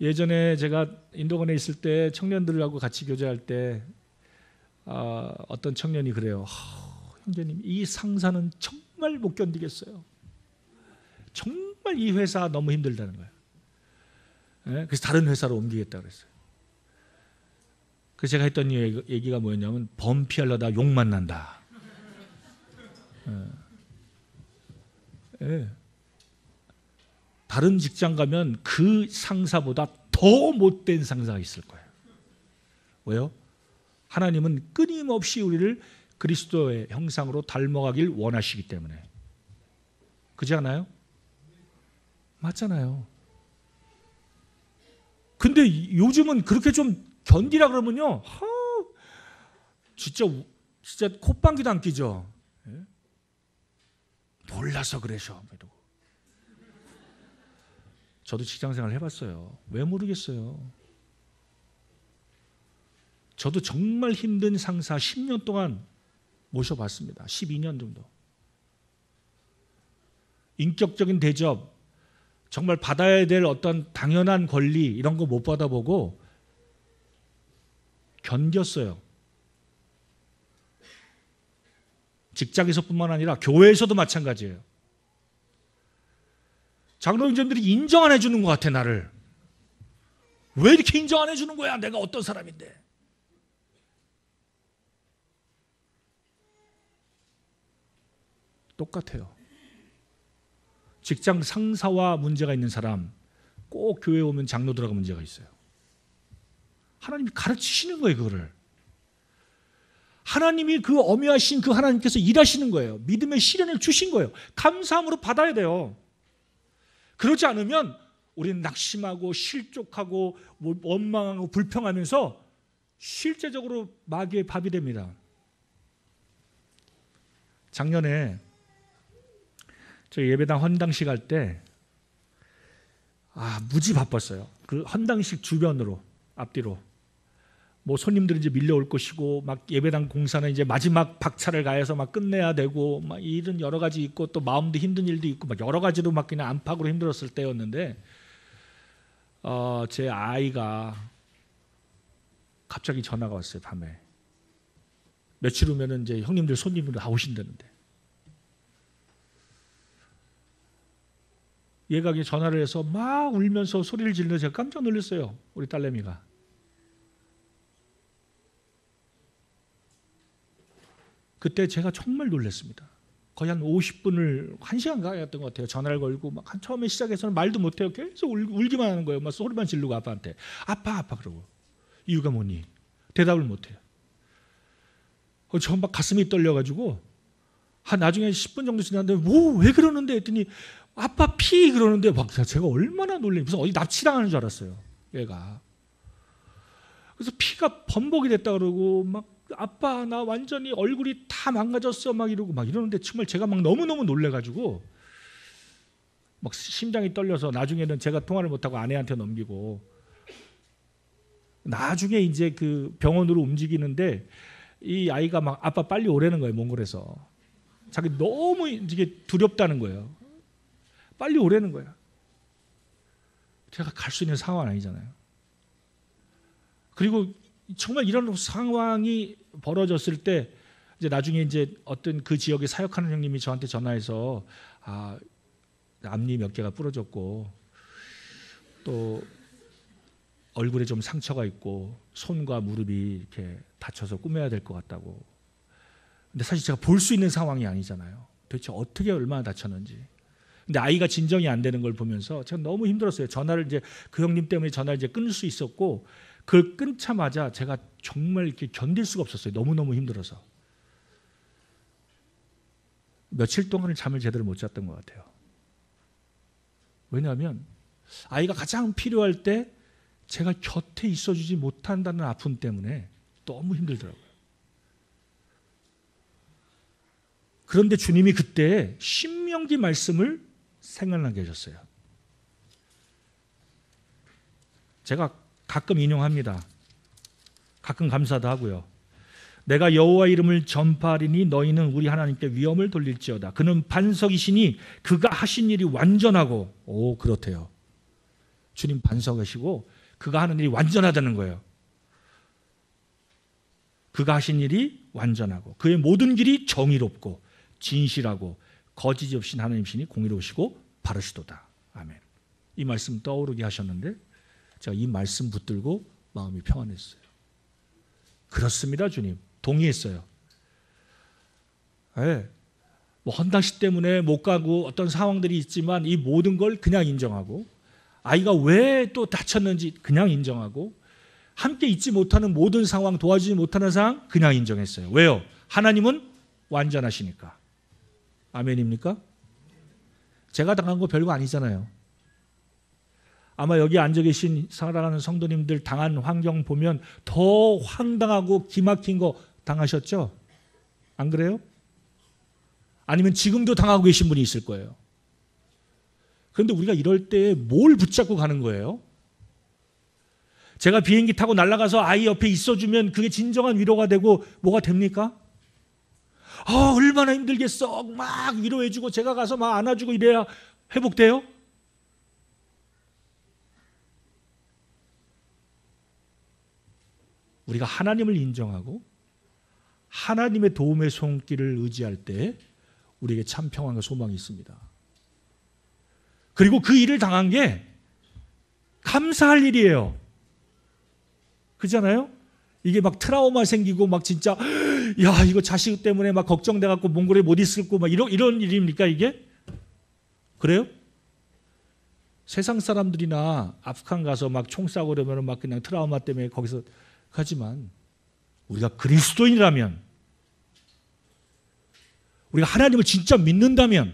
예전에 제가 인도건에 있을 때 청년들하고 같이 교제할 때 아, 어, 떤 청년이 그래요. 형제님, 이 상사는 정말 못 견디겠어요. 정말 이 회사 너무 힘들다는 거예요. 예, 그래서 다른 회사로 옮기겠다 그랬어요. 그 제가 했던 얘기가 뭐였냐면 범피하려다 욕 만난다. 예. 예. 다른 직장 가면 그 상사보다 더 못된 상사가 있을 거예요. 왜요? 하나님은 끊임없이 우리를 그리스도의 형상으로 닮아가길 원하시기 때문에. 그지 않아요? 맞잖아요. 근데 요즘은 그렇게 좀 견디라 그러면요. 하, 진짜 진짜 콧방귀도 안 끼죠. 몰라서 예? 그래셔. 저도 직장생활 해봤어요. 왜 모르겠어요. 저도 정말 힘든 상사 10년 동안 모셔봤습니다. 12년 정도. 인격적인 대접, 정말 받아야 될 어떤 당연한 권리 이런 거 못 받아보고 견뎠어요. 직장에서뿐만 아니라 교회에서도 마찬가지예요. 장로님들이 인정 안 해주는 것 같아 나를. 왜 이렇게 인정 안 해주는 거야? 내가 어떤 사람인데. 똑같아요. 직장 상사와 문제가 있는 사람 꼭 교회 오면 장로들하고 문제가 있어요. 하나님이 가르치시는 거예요, 그거를. 하나님이 그 어미하신 그 하나님께서 일하시는 거예요. 믿음의 시련을 주신 거예요. 감사함으로 받아야 돼요. 그러지 않으면 우리는 낙심하고 실족하고 뭐 원망하고 불평하면서 실제적으로 마귀의 밥이 됩니다. 작년에 저 예배당 헌당식 할 때 아, 무지 바빴어요. 그 헌당식 주변으로 앞뒤로 뭐 손님들이 제 밀려올 것이고 막 예배당 공사는 이제 마지막 박차를 가해서 막 끝내야 되고 막 일은 여러 가지 있고 또 마음도 힘든 일도 있고 막 여러 가지로 막 그냥 안팎으로 힘들었을 때였는데 어, 제 아이가 갑자기 전화가 왔어요 밤에 며칠 후면은 이제 형님들 손님들로 나오신다는데 얘가 전화를 해서 막 울면서 소리를 지르는 제가 깜짝 놀랐어요. 우리 딸내미가. 그때 제가 정말 놀랐습니다. 거의 한 50분을 1시간 가였던 것 같아요. 전화를 걸고 막한 처음에 시작해서는 말도 못해요. 계속 울, 기만 하는 거예요. 막 소리만 지르고 아빠한테 아빠 아빠 그러고 이유가 뭐니 대답을 못해요. 어, 그 저막 가슴이 떨려가지고 한 나중에 10분 정도 지났는데 뭐 왜 그러는데 했더니 아빠 피 그러는데 막 제가 얼마나 놀래 무슨 어디 납치당하는 줄 알았어요. 얘가. 그래서 피가 범벅이 됐다 그러고 막 아빠 나 완전히 얼굴이 다 망가졌어 막 이러고 막 이러는데 정말 제가 막 너무너무 놀래 가지고 막 심장이 떨려서 나중에는 제가 통화를 못 하고 아내한테 넘기고 나중에 이제 그 병원으로 움직이는데 이 아이가 막 아빠 빨리 오라는 거예요 몽골에서 자기 너무 이게 두렵다는 거예요 빨리 오라는 거야. 제가 갈 수 있는 상황 아니잖아요. 그리고 정말 이런 상황이 벌어졌을 때 이제 나중에 이제 어떤 그 지역에 사역하는 형님이 저한테 전화해서 아 앞니 몇 개가 부러졌고 또 얼굴에 좀 상처가 있고 손과 무릎이 이렇게 다쳐서 꾸며야 될 것 같다고. 근데 사실 제가 볼 수 있는 상황이 아니잖아요. 도대체 어떻게 얼마나 다쳤는지. 근데 아이가 진정이 안 되는 걸 보면서 제가 너무 힘들었어요. 전화를 이제 그 형님 때문에 전화를 이제 끊을 수 있었고 그걸 끊자마자 제가 정말 이렇게 견딜 수가 없었어요. 너무너무 힘들어서. 며칠 동안은 잠을 제대로 못 잤던 것 같아요. 왜냐하면 아이가 가장 필요할 때 제가 곁에 있어주지 못한다는 아픔 때문에 너무 힘들더라고요. 그런데 주님이 그때 신명기 말씀을 생각나게 해줬어요. 제가 가끔 인용합니다. 가끔 감사도 하고요. 내가 여호와 이름을 전파하리니 너희는 우리 하나님께 위험을 돌릴지어다. 그는 반석이시니 그가 하신 일이 완전하고 오 그렇대요. 주님 반석이시고 그가 하는 일이 완전하다는 거예요. 그가 하신 일이 완전하고 그의 모든 길이 정의롭고 진실하고 거짓이 없신 하나님이시 공의로우시고 바르시도다. 아멘. 이 말씀 떠오르게 하셨는데 제가 이 말씀 붙들고 마음이 평안했어요. 그렇습니다, 주님. 동의했어요. 네. 뭐 헌당시 때문에 못 가고 어떤 상황들이 있지만 이 모든 걸 그냥 인정하고 아이가 왜 또 다쳤는지 그냥 인정하고 함께 있지 못하는 모든 상황 도와주지 못하는 상황 그냥 인정했어요. 왜요? 하나님은 완전하시니까. 아멘입니까? 제가 당한 거 별거 아니잖아요. 아마 여기 앉아 계신 사랑하는 성도님들 당한 환경 보면 더 황당하고 기막힌 거 당하셨죠? 안 그래요? 아니면 지금도 당하고 계신 분이 있을 거예요. 그런데 우리가 이럴 때 뭘 붙잡고 가는 거예요? 제가 비행기 타고 날아가서 아이 옆에 있어주면 그게 진정한 위로가 되고 뭐가 됩니까? 아, 얼마나 힘들겠어. 막 위로해주고 제가 가서 막 안아주고 이래야 회복돼요? 우리가 하나님을 인정하고 하나님의 도움의 손길을 의지할 때 우리에게 참 평안과 소망이 있습니다. 그리고 그 일을 당한 게 감사할 일이에요. 그잖아요? 이게 막 트라우마 생기고 막 진짜 *gasps* 야 이거 자식 때문에 막 걱정돼 갖고 몽골에 못 있을 거막 이런 이런 일입니까 이게? 그래요? 세상 사람들이나 아프간 가서 막 총싸고 그러면 막 그냥 트라우마 때문에 거기서 하지만 우리가 그리스도인이라면 우리가 하나님을 진짜 믿는다면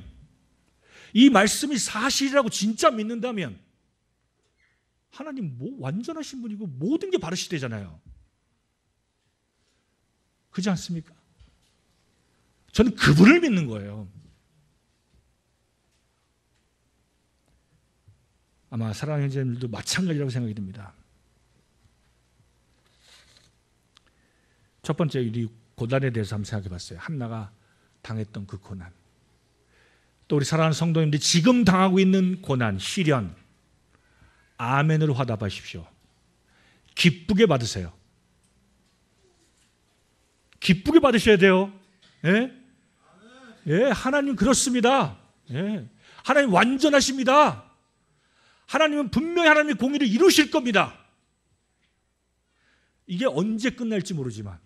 이 말씀이 사실이라고 진짜 믿는다면 하나님 뭐 완전하신 분이고 모든 게바르시되잖아요 그렇지 않습니까? 저는 그분을 믿는 거예요. 아마 사랑하는 형제님들도 마찬가지라고 생각이 듭니다. 첫 번째 우리 고난에 대해서 한번 생각해 봤어요. 한나가 당했던 그 고난. 또 우리 사랑하는 성도님들 지금 당하고 있는 고난, 시련 아멘을 화답하십시오. 기쁘게 받으세요. 기쁘게 받으셔야 돼요. 예? 예, 하나님 그렇습니다. 예. 하나님 완전하십니다. 하나님은 분명히 하나님의 공의를 이루실 겁니다. 이게 언제 끝날지 모르지만,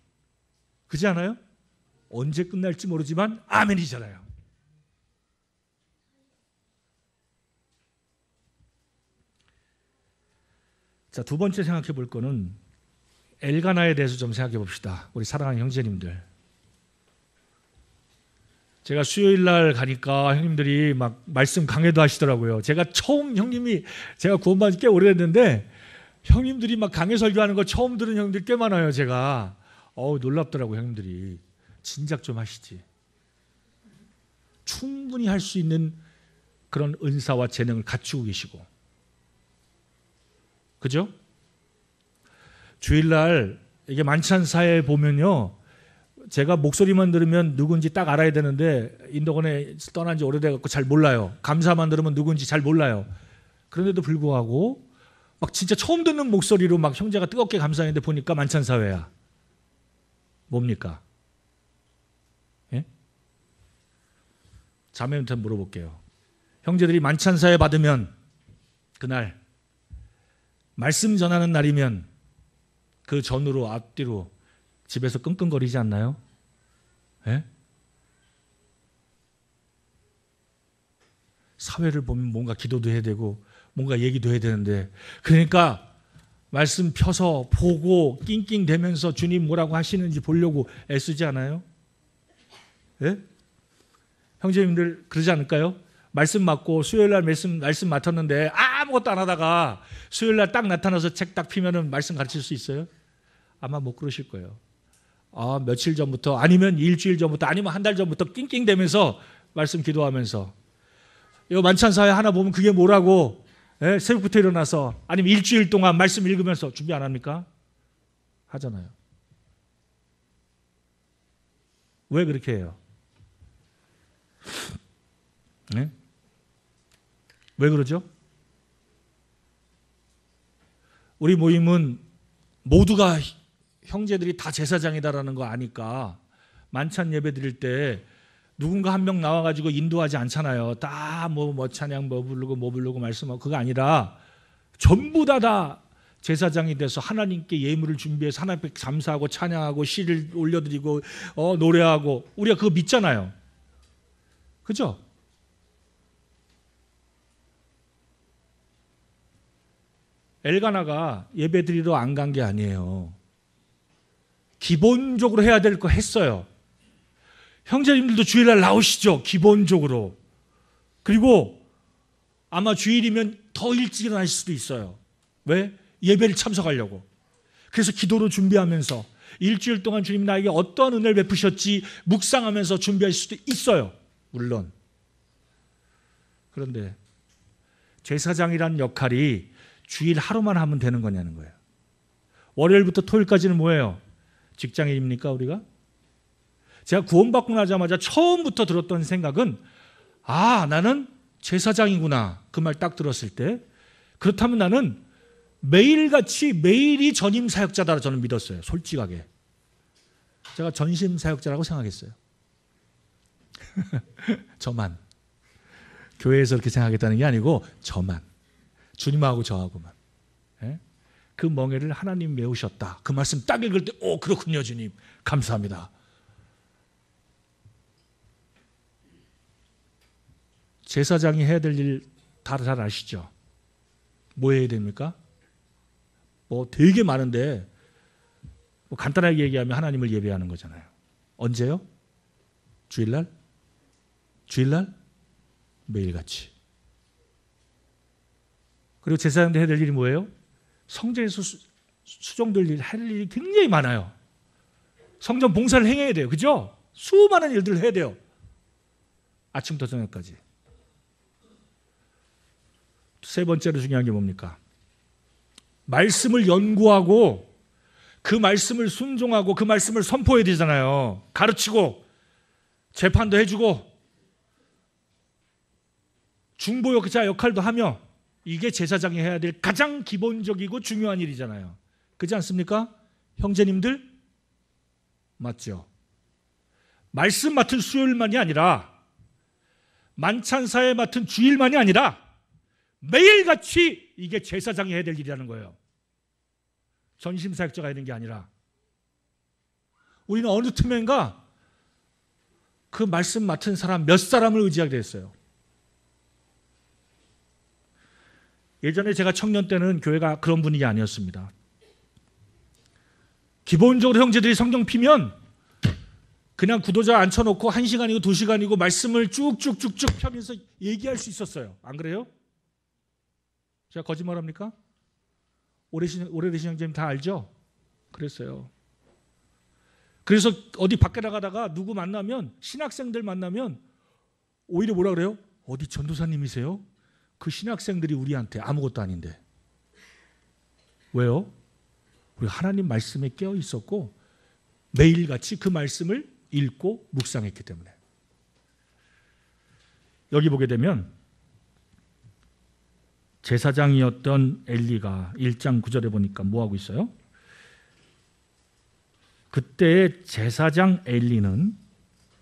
그지 않아요? 언제 끝날지 모르지만, 아멘이잖아요. 자, 두 번째 생각해 볼 거는 엘가나에 대해서 좀 생각해 봅시다. 우리 사랑하는 형제님들. 제가 수요일 날 가니까 형님들이 막 말씀 강해도 하시더라고요. 제가 처음 형님이 제가 구원받은 지 꽤 오래됐는데 형님들이 막 강해 설교하는 거 처음 들은 형님들 꽤 많아요. 제가 어우 놀랍더라고 요 형님들이 진작 좀 하시지. 충분히 할 수 있는 그런 은사와 재능을 갖추고 계시고 그죠? 주일날 이게 만찬사에 보면요. 제가 목소리만 들으면 누군지 딱 알아야 되는데 인도원에 떠난 지 오래돼 갖고 잘 몰라요. 감사만 들으면 누군지 잘 몰라요. 그런데도 불구하고 막 진짜 처음 듣는 목소리로 막 형제가 뜨겁게 감사했는데 보니까 만찬사회야. 뭡니까? 예? 자매한테 물어볼게요. 형제들이 만찬사회 받으면 그날 말씀 전하는 날이면 그 전으로 앞뒤로 집에서 끙끙거리지 않나요? 에? 예? 사회를 보면 뭔가 기도도 해야 되고 뭔가 얘기도 해야 되는데 그러니까 말씀 펴서 보고 낑낑대면서 주님 뭐라고 하시는지 보려고 애쓰지 않아요? 예? 형제님들 그러지 않을까요? 말씀 맞고 수요일 날 말씀 말씀 맡았는데 아무것도 안 하다가 수요일 날 딱 나타나서 책 딱 피면은 말씀 가르칠 수 있어요? 아마 못 그러실 거예요. 아, 며칠 전부터 아니면 일주일 전부터 아니면 한 달 전부터 낑낑대면서 말씀 기도하면서 이 만찬사회 하나 보면 그게 뭐라고 예? 새벽부터 일어나서 아니면 일주일 동안 말씀 읽으면서 준비 안 합니까? 하잖아요. 왜 그렇게 해요? 네? 왜 그러죠? 우리 모임은 모두가 형제들이 다 제사장이다라는 거 아니까 만찬 예배 드릴 때 누군가 한 명 나와가지고 인도하지 않잖아요. 다 뭐뭐 뭐 찬양 뭐 부르고 뭐 부르고 말씀하고 그거 아니라 전부 다다 다 제사장이 돼서 하나님께 예물을 준비해서 하나님 앞 감사하고 찬양하고 시를 올려드리고 어, 노래하고 우리가 그거 믿잖아요. 그죠? 엘가나가 예배 드리러 안 간 게 아니에요. 기본적으로 해야 될 거 했어요. 형제님들도 주일날 나오시죠. 기본적으로. 그리고 아마 주일이면 더 일찍 일어나실 수도 있어요. 왜? 예배를 참석하려고. 그래서 기도로 준비하면서 일주일 동안 주님 나에게 어떠한 은혜를 베푸셨지 묵상하면서 준비할 수도 있어요. 물론. 그런데 제사장이라는 역할이 주일 하루만 하면 되는 거냐는 거예요. 월요일부터 토요일까지는 뭐예요? 직장인입니까 우리가? 제가 구원받고 나자마자 처음부터 들었던 생각은 아 나는 제사장이구나 그 말 딱 들었을 때 그렇다면 나는 매일같이 매일이 전임 사역자다 저는 믿었어요 솔직하게 제가 전심 사역자라고 생각했어요 *laughs* 저만 교회에서 그렇게 생각했다는 게 아니고 저만 주님하고 저하고만 예? 그 멍에를 하나님 메우셨다. 그 말씀 딱 읽을 때, 오, 그렇군요, 주님. 감사합니다. 제사장이 해야 될 일 다 잘 아시죠? 뭐 해야 됩니까? 뭐 되게 많은데, 뭐 간단하게 얘기하면 하나님을 예배하는 거잖아요. 언제요? 주일날? 주일날? 매일같이. 그리고 제사장도 해야 될 일이 뭐예요? 성전에서 수, 수종 돌릴 할 일이 굉장히 많아요. 성전 봉사를 행해야 돼요. 그죠? 수많은 일들을 해야 돼요. 아침부터 저녁까지. 세 번째로 중요한 게 뭡니까? 말씀을 연구하고 그 말씀을 순종하고 그 말씀을 선포해야 되잖아요. 가르치고 재판도 해주고 중보역자 역할도 하며 이게 제사장이 해야 될 가장 기본적이고 중요한 일이잖아요. 그렇지 않습니까? 형제님들? 맞죠? 말씀 맡은 수요일만이 아니라 만찬사에 맡은 주일만이 아니라 매일같이 이게 제사장이 해야 될 일이라는 거예요. 전심사역자가 되는 게 아니라 우리는 어느 틈엔가 그 말씀 맡은 사람 몇 사람을 의지하게 됐어요. 예전에 제가 청년 때는 교회가 그런 분위기 아니었습니다. 기본적으로 형제들이 성경 피면 그냥 구도자 앉혀놓고 한 시간이고 두 시간이고 말씀을 쭉쭉쭉쭉 펴면서 얘기할 수 있었어요. 안 그래요? 제가 거짓말합니까? 오래되신 형제님 다 알죠? 그랬어요. 그래서 어디 밖에 나가다가 누구 만나면 신학생들 만나면 오히려 뭐라 그래요? 어디 전도사님이세요? 그 신학생들이 우리한테 아무것도 아닌데. 왜요? 우리 하나님 말씀에 깨어 있었고 매일같이 그 말씀을 읽고 묵상했기 때문에. 여기 보게 되면 제사장이었던 엘리가 1장 9절에 보니까 뭐 하고 있어요? 그때 제사장 엘리는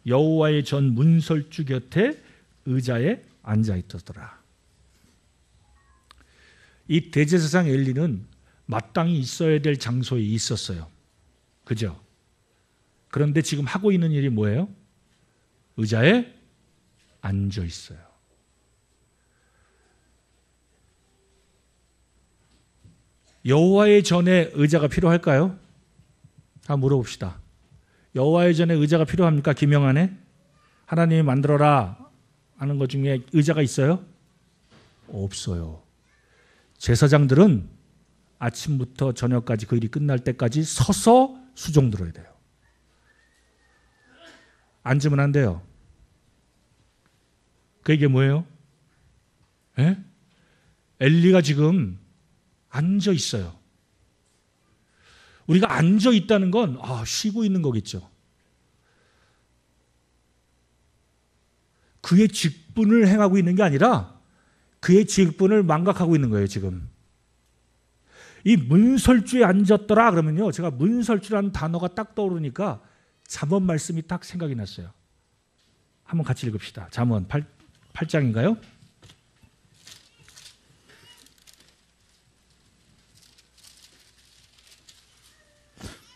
여호와의 전 문설주 곁에 의자에 앉아 있더라. 이 대제사장 엘리는 마땅히 있어야 될 장소에 있었어요. 그죠? 그런데 지금 하고 있는 일이 뭐예요? 의자에 앉아 있어요. 여호와의 전에 의자가 필요할까요? 한번 물어봅시다. 여호와의 전에 의자가 필요합니까? 김영안에 하나님이 만들어라 하는 것 중에 의자가 있어요? 없어요. 제사장들은 아침부터 저녁까지 그 일이 끝날 때까지 서서 수종 들어야 돼요. 앉으면 안 돼요. 그게 뭐예요? 에? 예? 엘리가 지금 앉아 있어요. 우리가 앉아 있다는 건 아, 쉬고 있는 거겠죠. 그의 직분을 행하고 있는 게 아니라 그의 직분을 망각하고 있는 거예요, 지금. 이 문설주에 앉았더라 그러면요. 제가 문설주라는 단어가 딱 떠오르니까 잠언 말씀이 딱 생각이 났어요. 한번 같이 읽읍시다. 잠언 8, 장인가요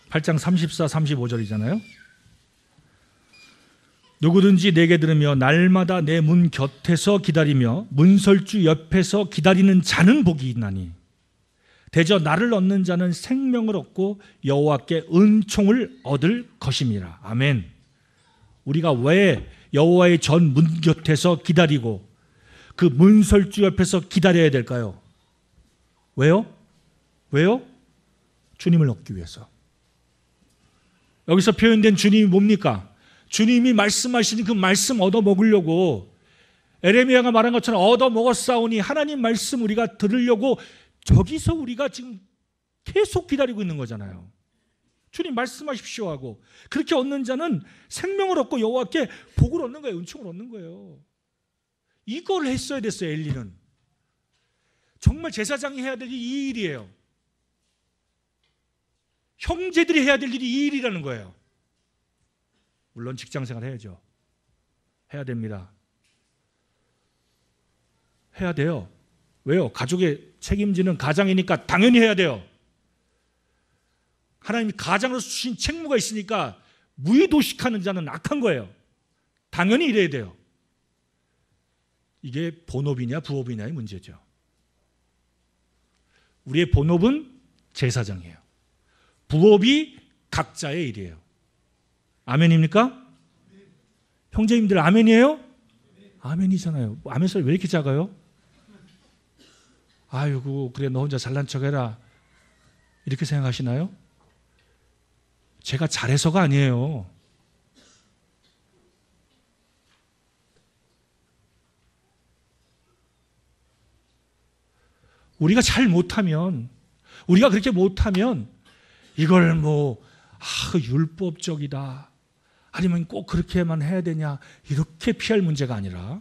팔장 34, 35절이잖아요. 누구든지 내게 들으며 날마다 내 문 곁에서 기다리며 문설주 옆에서 기다리는 자는 복이 있나니 대저 나를 얻는 자는 생명을 얻고 여호와께 은총을 얻을 것입니다 아멘. 우리가 왜 여호와의 전 문 곁에서 기다리고 그 문설주 옆에서 기다려야 될까요? 왜요? 왜요? 주님을 얻기 위해서. 여기서 표현된 주님이 뭡니까? 주님이 말씀하시는 그 말씀 얻어먹으려고 에레미야가 말한 것처럼 얻어먹었사오니 하나님 말씀 우리가 들으려고 저기서 우리가 지금 계속 기다리고 있는 거잖아요. 주님 말씀하십시오 하고 그렇게 얻는 자는 생명을 얻고 여호와께 복을 얻는 거예요. 은총을 얻는 거예요. 이걸 했어야 됐어요. 엘리는 정말 제사장이 해야 될 일이 이 일이에요. 형제들이 해야 될 일이 이 일이라는 거예요. 물론 직장생활 해야죠. 해야 됩니다. 해야 돼요. 왜요? 가족의 책임지는 가장이니까 당연히 해야 돼요. 하나님이 가장으로 주신 책무가 있으니까 무의도식하는 자는 악한 거예요. 당연히 이래야 돼요. 이게 본업이냐 부업이냐의 문제죠. 우리의 본업은 제사장이에요. 부업이 각자의 일이에요. 아멘입니까? 형제님들 아멘이에요? 아멘이잖아요. 아멘 소리 왜 이렇게 작아요? 아이고 그래 너 혼자 잘난 척해라 이렇게 생각하시나요? 제가 잘해서가 아니에요. 우리가 잘 못하면 우리가 그렇게 못하면 이걸 뭐 아, 그 율법적이다. 아니면 꼭 그렇게만 해야 되냐 이렇게 피할 문제가 아니라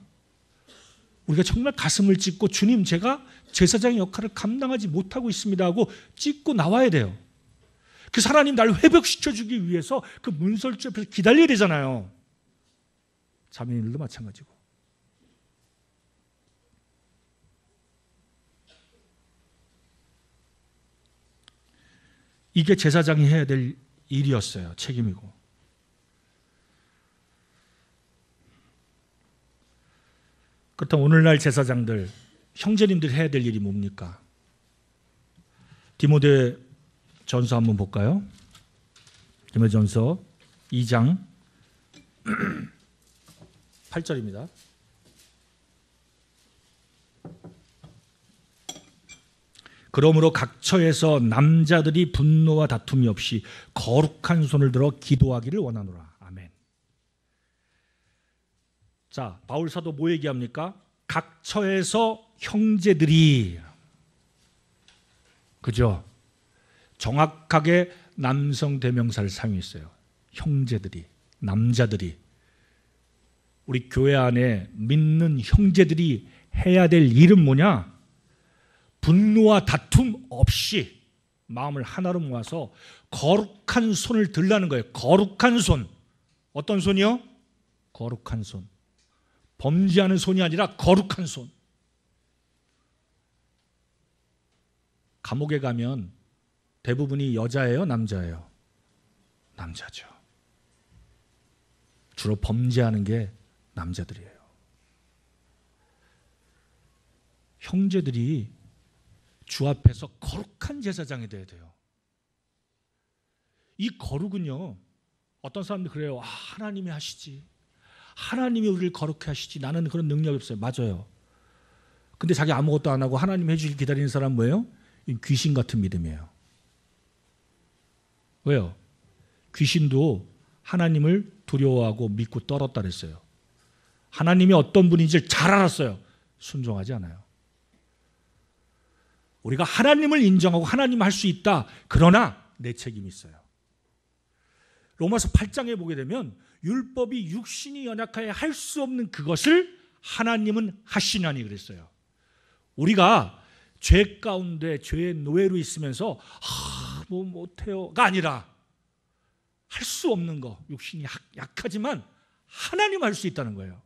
우리가 정말 가슴을 찢고 주님 제가 제사장의 역할을 감당하지 못하고 있습니다 하고 찢고 나와야 돼요. 그 사람이 날 회복시켜 주기 위해서 그 문설주 앞에서 기다려야 되잖아요. 자매님들도 마찬가지고. 이게 제사장이 해야 될 일이었어요. 책임이고. 그렇다면 오늘날 제사장들, 형제님들 해야 될 일이 뭡니까? 디모데 전서 한번 볼까요? 디모데 전서 2장 8절입니다. *clears throat* 그러므로 각 처에서 남자들이 분노와 다툼이 없이 거룩한 손을 들어 기도하기를 원하노라. 자, 바울 사도 뭐 얘기합니까? 각 처에서 형제들이 그죠? 정확하게 남성 대명사를 사용했어요. 형제들이, 남자들이 우리 교회 안에 믿는 형제들이 해야 될 일은 뭐냐? 분노와 다툼 없이 마음을 하나로 모아서 거룩한 손을 들라는 거예요. 거룩한 손. 어떤 손이요? 거룩한 손. 범죄하는 손이 아니라 거룩한 손. 감옥에 가면 대부분이 여자예요, 남자예요? 남자죠. 주로 범죄하는 게 남자들이에요. 형제들이 주 앞에서 거룩한 제사장이 돼야 돼요. 이 거룩은요, 어떤 사람들 이 그래요. 아, 하나님이 하시지. 하나님이 우리를 거룩해 하시지 나는 그런 능력이 없어요. 맞아요. 근데 자기 아무것도 안 하고 하나님 해주길 기다리는 사람 뭐예요? 귀신 같은 믿음이에요. 왜요? 귀신도 하나님을 두려워하고 믿고 떨었다 그랬어요. 하나님이 어떤 분인지를 잘 알았어요. 순종하지 않아요. 우리가 하나님을 인정하고 하나님 할 수 있다. 그러나 내 책임이 있어요. 로마서 8장에 보게 되면 율법이 육신이 연약하여 할 수 없는 그것을 하나님은 하시나니 그랬어요. 우리가 죄 가운데 죄의 노예로 있으면서 아, 뭐 못해요가 아니라 할 수 없는 거 육신이 약하지만 하나님 할 수 있다는 거예요.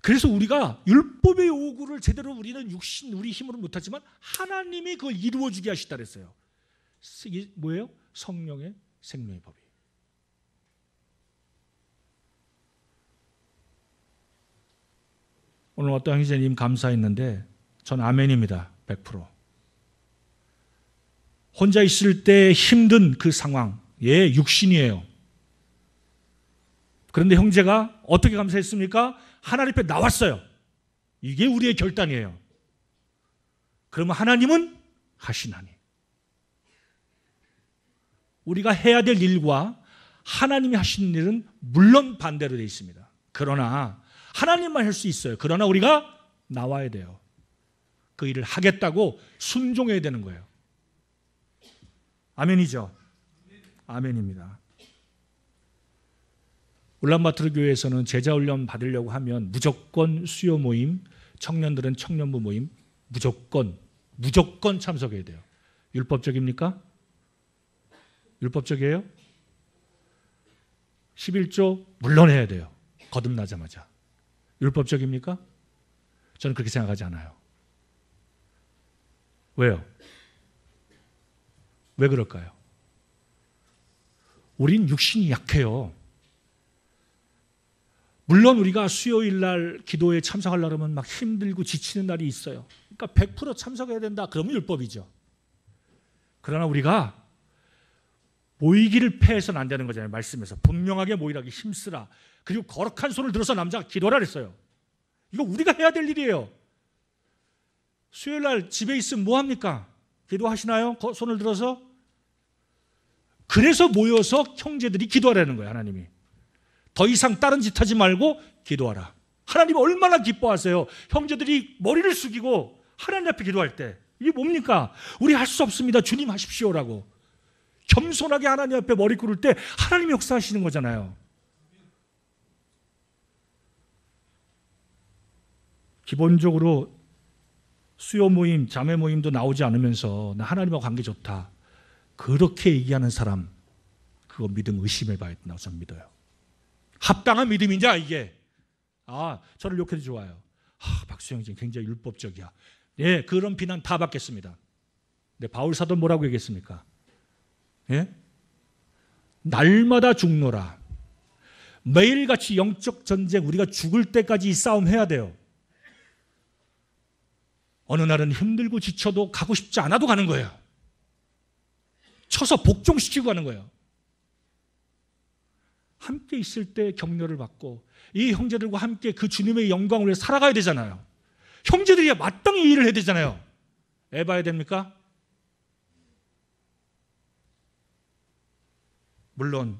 그래서 우리가 율법의 요구를 제대로 우리는 육신 우리 힘으로 못하지만 하나님이 그걸 이루어주게 하시다 그랬어요. 이게 뭐예요? 성령의 생명의 법이. 오늘 어떤 형제님 감사했는데 전 아멘입니다. 100%. 혼자 있을 때 힘든 그 상황. 예, 육신이에요. 그런데 형제가 어떻게 감사했습니까? 하나님 앞에 나왔어요. 이게 우리의 결단이에요. 그러면 하나님은 하시나니. 우리가 해야 될 일과 하나님이 하시는 일은 물론 반대로 되어 있습니다. 그러나 하나님만 할 수 있어요. 그러나 우리가 나와야 돼요. 그 일을 하겠다고 순종해야 되는 거예요. 아멘이죠. 아멘입니다. 울란바토르 교회에서는 제자 훈련 받으려고 하면 무조건 수요 모임, 청년들은 청년부 모임 무조건 무조건 참석해야 돼요. 율법적입니까? 율법적이에요? 11조 물론 해야 돼요. 거듭나자마자. 율법적입니까? 저는 그렇게 생각하지 않아요. 왜요? 왜 그럴까요? 우린 육신이 약해요. 물론 우리가 수요일 날 기도에 참석하려면 막 힘들고 지치는 날이 있어요. 그러니까 100% 참석해야 된다. 그러면 율법이죠. 그러나 우리가 모이기를 패해서는 안 되는 거잖아요. 말씀에서 분명하게 모이라기 힘쓰라. 그리고 거룩한 손을 들어서 남자가 기도하라 했어요. 이거 우리가 해야 될 일이에요. 수요일 날 집에 있으면 뭐 합니까? 기도하시나요? 손을 들어서? 그래서 모여서 형제들이 기도하라는 거예요, 하나님이. 더 이상 다른 짓 하지 말고 기도하라. 하나님 얼마나 기뻐하세요. 형제들이 머리를 숙이고 하나님 앞에 기도할 때. 이게 뭡니까? 우리 할 수 없습니다. 주님 하십시오라고. 겸손하게 하나님 앞에 머리 꿇을 때 하나님 이 역사하시는 거잖아요. 기본적으로 수요 모임, 자매 모임도 나오지 않으면서 나 하나님과 관계 좋다. 그렇게 얘기하는 사람, 그거 믿음 의심해 봐야 된다고 저는 믿어요. 합당한 믿음이냐, 이게? 아, 저를 욕해도 좋아요. 아, 박수영 지금 굉장히 율법적이야. 예, 그런 비난 다 받겠습니다. 근데 바울 사도 뭐라고 얘기했습니까? 예? 날마다 죽노라. 매일같이 영적 전쟁, 우리가 죽을 때까지 싸움해야 돼요. 어느 날은 힘들고 지쳐도 가고 싶지 않아도 가는 거예요. 쳐서 복종시키고 가는 거예요. 함께 있을 때 격려를 받고 이 형제들과 함께 그 주님의 영광을 위해 살아가야 되잖아요. 형제들이 마땅히 일을 해야 되잖아요. 에바야 됩니까? 물론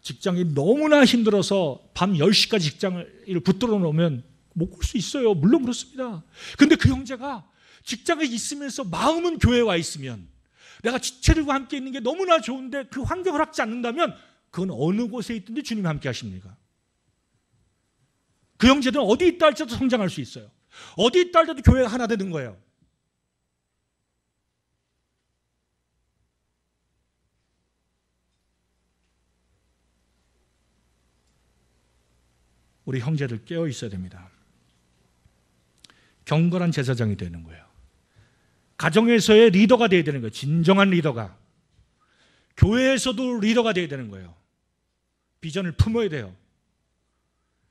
직장이 너무나 힘들어서 밤 10시까지 직장을 붙들어 놓으면 못볼수 있어요. 물론 그렇습니다. 근데 그 형제가 직장에 있으면서 마음은 교회에 와 있으면 내가 지체들과 함께 있는 게 너무나 좋은데 그 환경을 허지 않는다면 그건 어느 곳에 있든지 주님이 함께 하십니까? 그 형제들은 어디 있다 할지라도 성장할 수 있어요. 어디 있다 할지라도 교회가 하나 되는 거예요. 우리 형제들 깨어 있어야 됩니다. 경건한 제사장이 되는 거예요. 가정에서의 리더가 되어야 되는 거예요. 진정한 리더가. 교회에서도 리더가 되어야 되는 거예요. 비전을 품어야 돼요.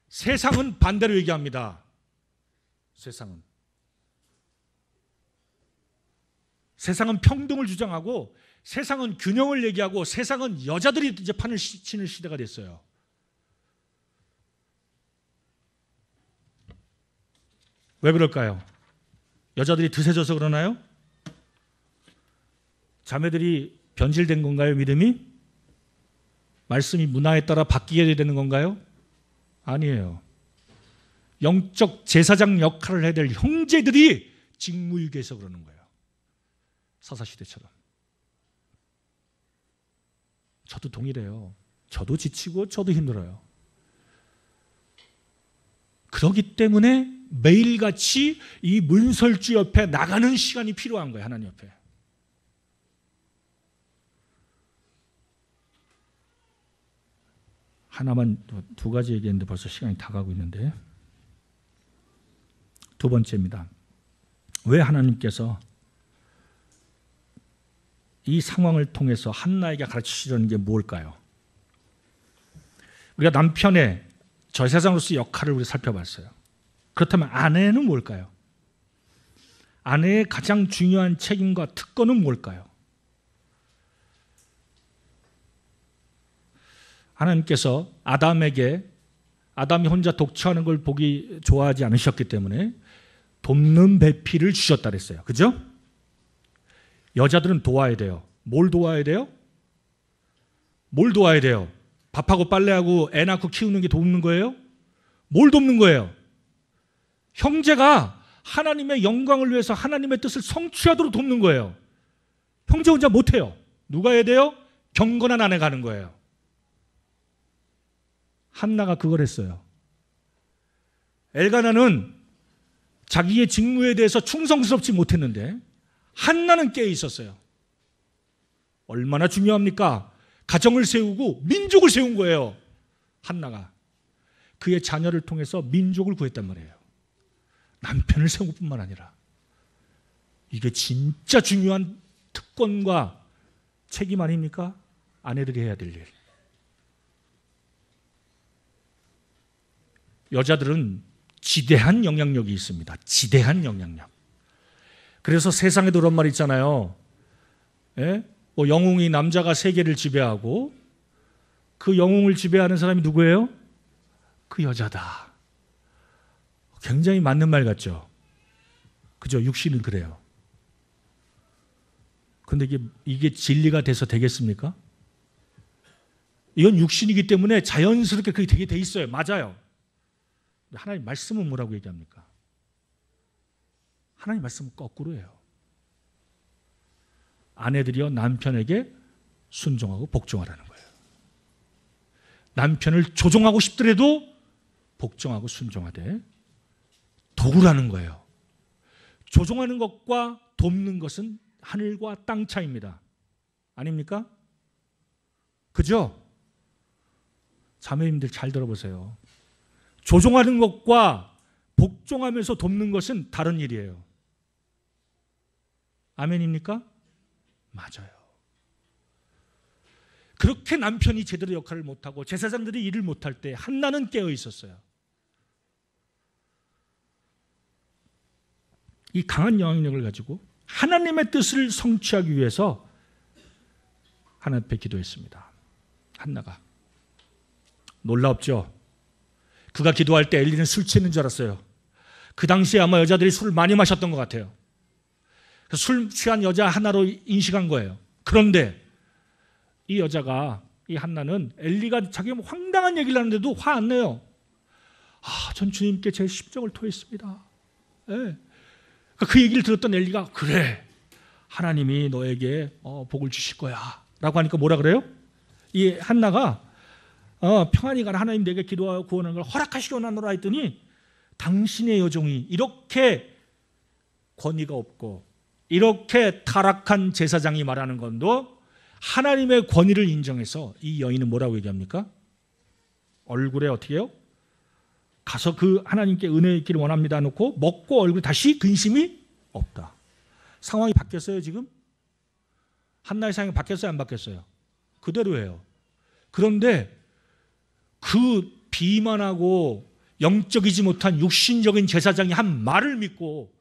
세상은 반대로 얘기합니다. 세상은. 세상은 평등을 주장하고 세상은 균형을 얘기하고 세상은 여자들이 이제 판을 치는 시대가 됐어요. 왜 그럴까요? 여자들이 드세져서 그러나요? 자매들이 변질된 건가요, 믿음이? 말씀이 문화에 따라 바뀌게 되는 건가요? 아니에요. 영적 제사장 역할을 해야 될 형제들이 직무유기해서 그러는 거예요. 사사시대처럼. 저도 동일해요. 저도 지치고 저도 힘들어요. 그러기 때문에 매일같이 이 문설주 옆에 나가는 시간이 필요한 거예요. 하나님 옆에. 하나만 두 가지 얘기했는데 벌써 시간이 다 가고 있는데 두 번째입니다. 왜 하나님께서 이 상황을 통해서 한나에게 가르치시려는 게 뭘까요? 우리가 남편의 저세상으로서 역할을 우리 살펴봤어요. 그렇다면 아내는 뭘까요? 아내의 가장 중요한 책임과 특권은 뭘까요? 하나님께서 아담에게 아담이 혼자 독처하는 걸 보기 좋아하지 않으셨기 때문에 돕는 배필을 주셨다 그랬어요. 그죠? 여자들은 도와야 돼요. 뭘 도와야 돼요? 뭘 도와야 돼요? 밥하고 빨래하고 애 낳고 키우는 게 돕는 거예요? 뭘 돕는 거예요? 형제가 하나님의 영광을 위해서 하나님의 뜻을 성취하도록 돕는 거예요. 형제 혼자 못해요. 누가 해야 돼요? 경건한 아내 가는 거예요. 한나가 그걸 했어요. 엘가나는 자기의 직무에 대해서 충성스럽지 못했는데 한나는 깨 있었어요. 얼마나 중요합니까? 가정을 세우고 민족을 세운 거예요. 한나가. 그의 자녀를 통해서 민족을 구했단 말이에요. 남편을 세운 것뿐만 아니라. 이게 진짜 중요한 특권과 책임 아닙니까? 아내들이 해야 될 일. 여자들은 지대한 영향력이 있습니다. 지대한 영향력. 그래서 세상에도 그런 말 있잖아요. 예? 뭐 영웅이 남자가 세계를 지배하고 그 영웅을 지배하는 사람이 누구예요? 그 여자다. 굉장히 맞는 말 같죠. 그죠? 육신은 그래요. 근데 이게, 이게 진리가 돼서 되겠습니까? 이건 육신이기 때문에 자연스럽게 그게 되게 돼 있어요. 맞아요. 하나님 말씀은 뭐라고 얘기합니까? 하나님 말씀은 거꾸로 해요. 아내들이여 남편에게 순종하고 복종하라는 거예요. 남편을 조종하고 싶더라도 복종하고 순종하되 도구라는 거예요. 조종하는 것과 돕는 것은 하늘과 땅 차이입니다. 아닙니까? 그죠? 자매님들 잘 들어보세요. 조종하는 것과 복종하면서 돕는 것은 다른 일이에요. 아멘입니까? 맞아요. 그렇게 남편이 제대로 역할을 못하고 제사장들이 일을 못할 때 한나는 깨어 있었어요. 이 강한 영향력을 가지고 하나님의 뜻을 성취하기 위해서 하나님 앞에 기도했습니다. 한나가 놀랍죠. 그가 기도할 때 엘리는 술 취했는 줄 알았어요. 그 당시에 아마 여자들이 술을 많이 마셨던 것 같아요. 그 술 취한 여자 하나로 인식한 거예요. 그런데 이 여자가 이 한나는 엘리가 자기 황당한 얘기를 하는데도 화 안 내요. 아, 전 주님께 제 십정을 토했습니다. 예. 그러니까 그 얘기를 들었던 엘리가 그래 하나님이 너에게 어, 복을 주실 거야라고 하니까 뭐라 그래요? 이 한나가 어, 평안히 가라 하나님 내게 기도하여 구원하는 걸 허락하시오나노라 했더니 당신의 여종이 이렇게 권위가 없고 이렇게 타락한 제사장이 말하는 건도 하나님의 권위를 인정해서 이 여인은 뭐라고 얘기합니까? 얼굴에 어떻게 해요? 가서 그 하나님께 은혜 있기를 원합니다 놓고 먹고 얼굴 다시 근심이 없다. 상황이 바뀌었어요 지금? 한나의 상황이 바뀌었어요 안 바뀌었어요? 그대로예요. 그런데 그 비만하고 영적이지 못한 육신적인 제사장이 한 말을 믿고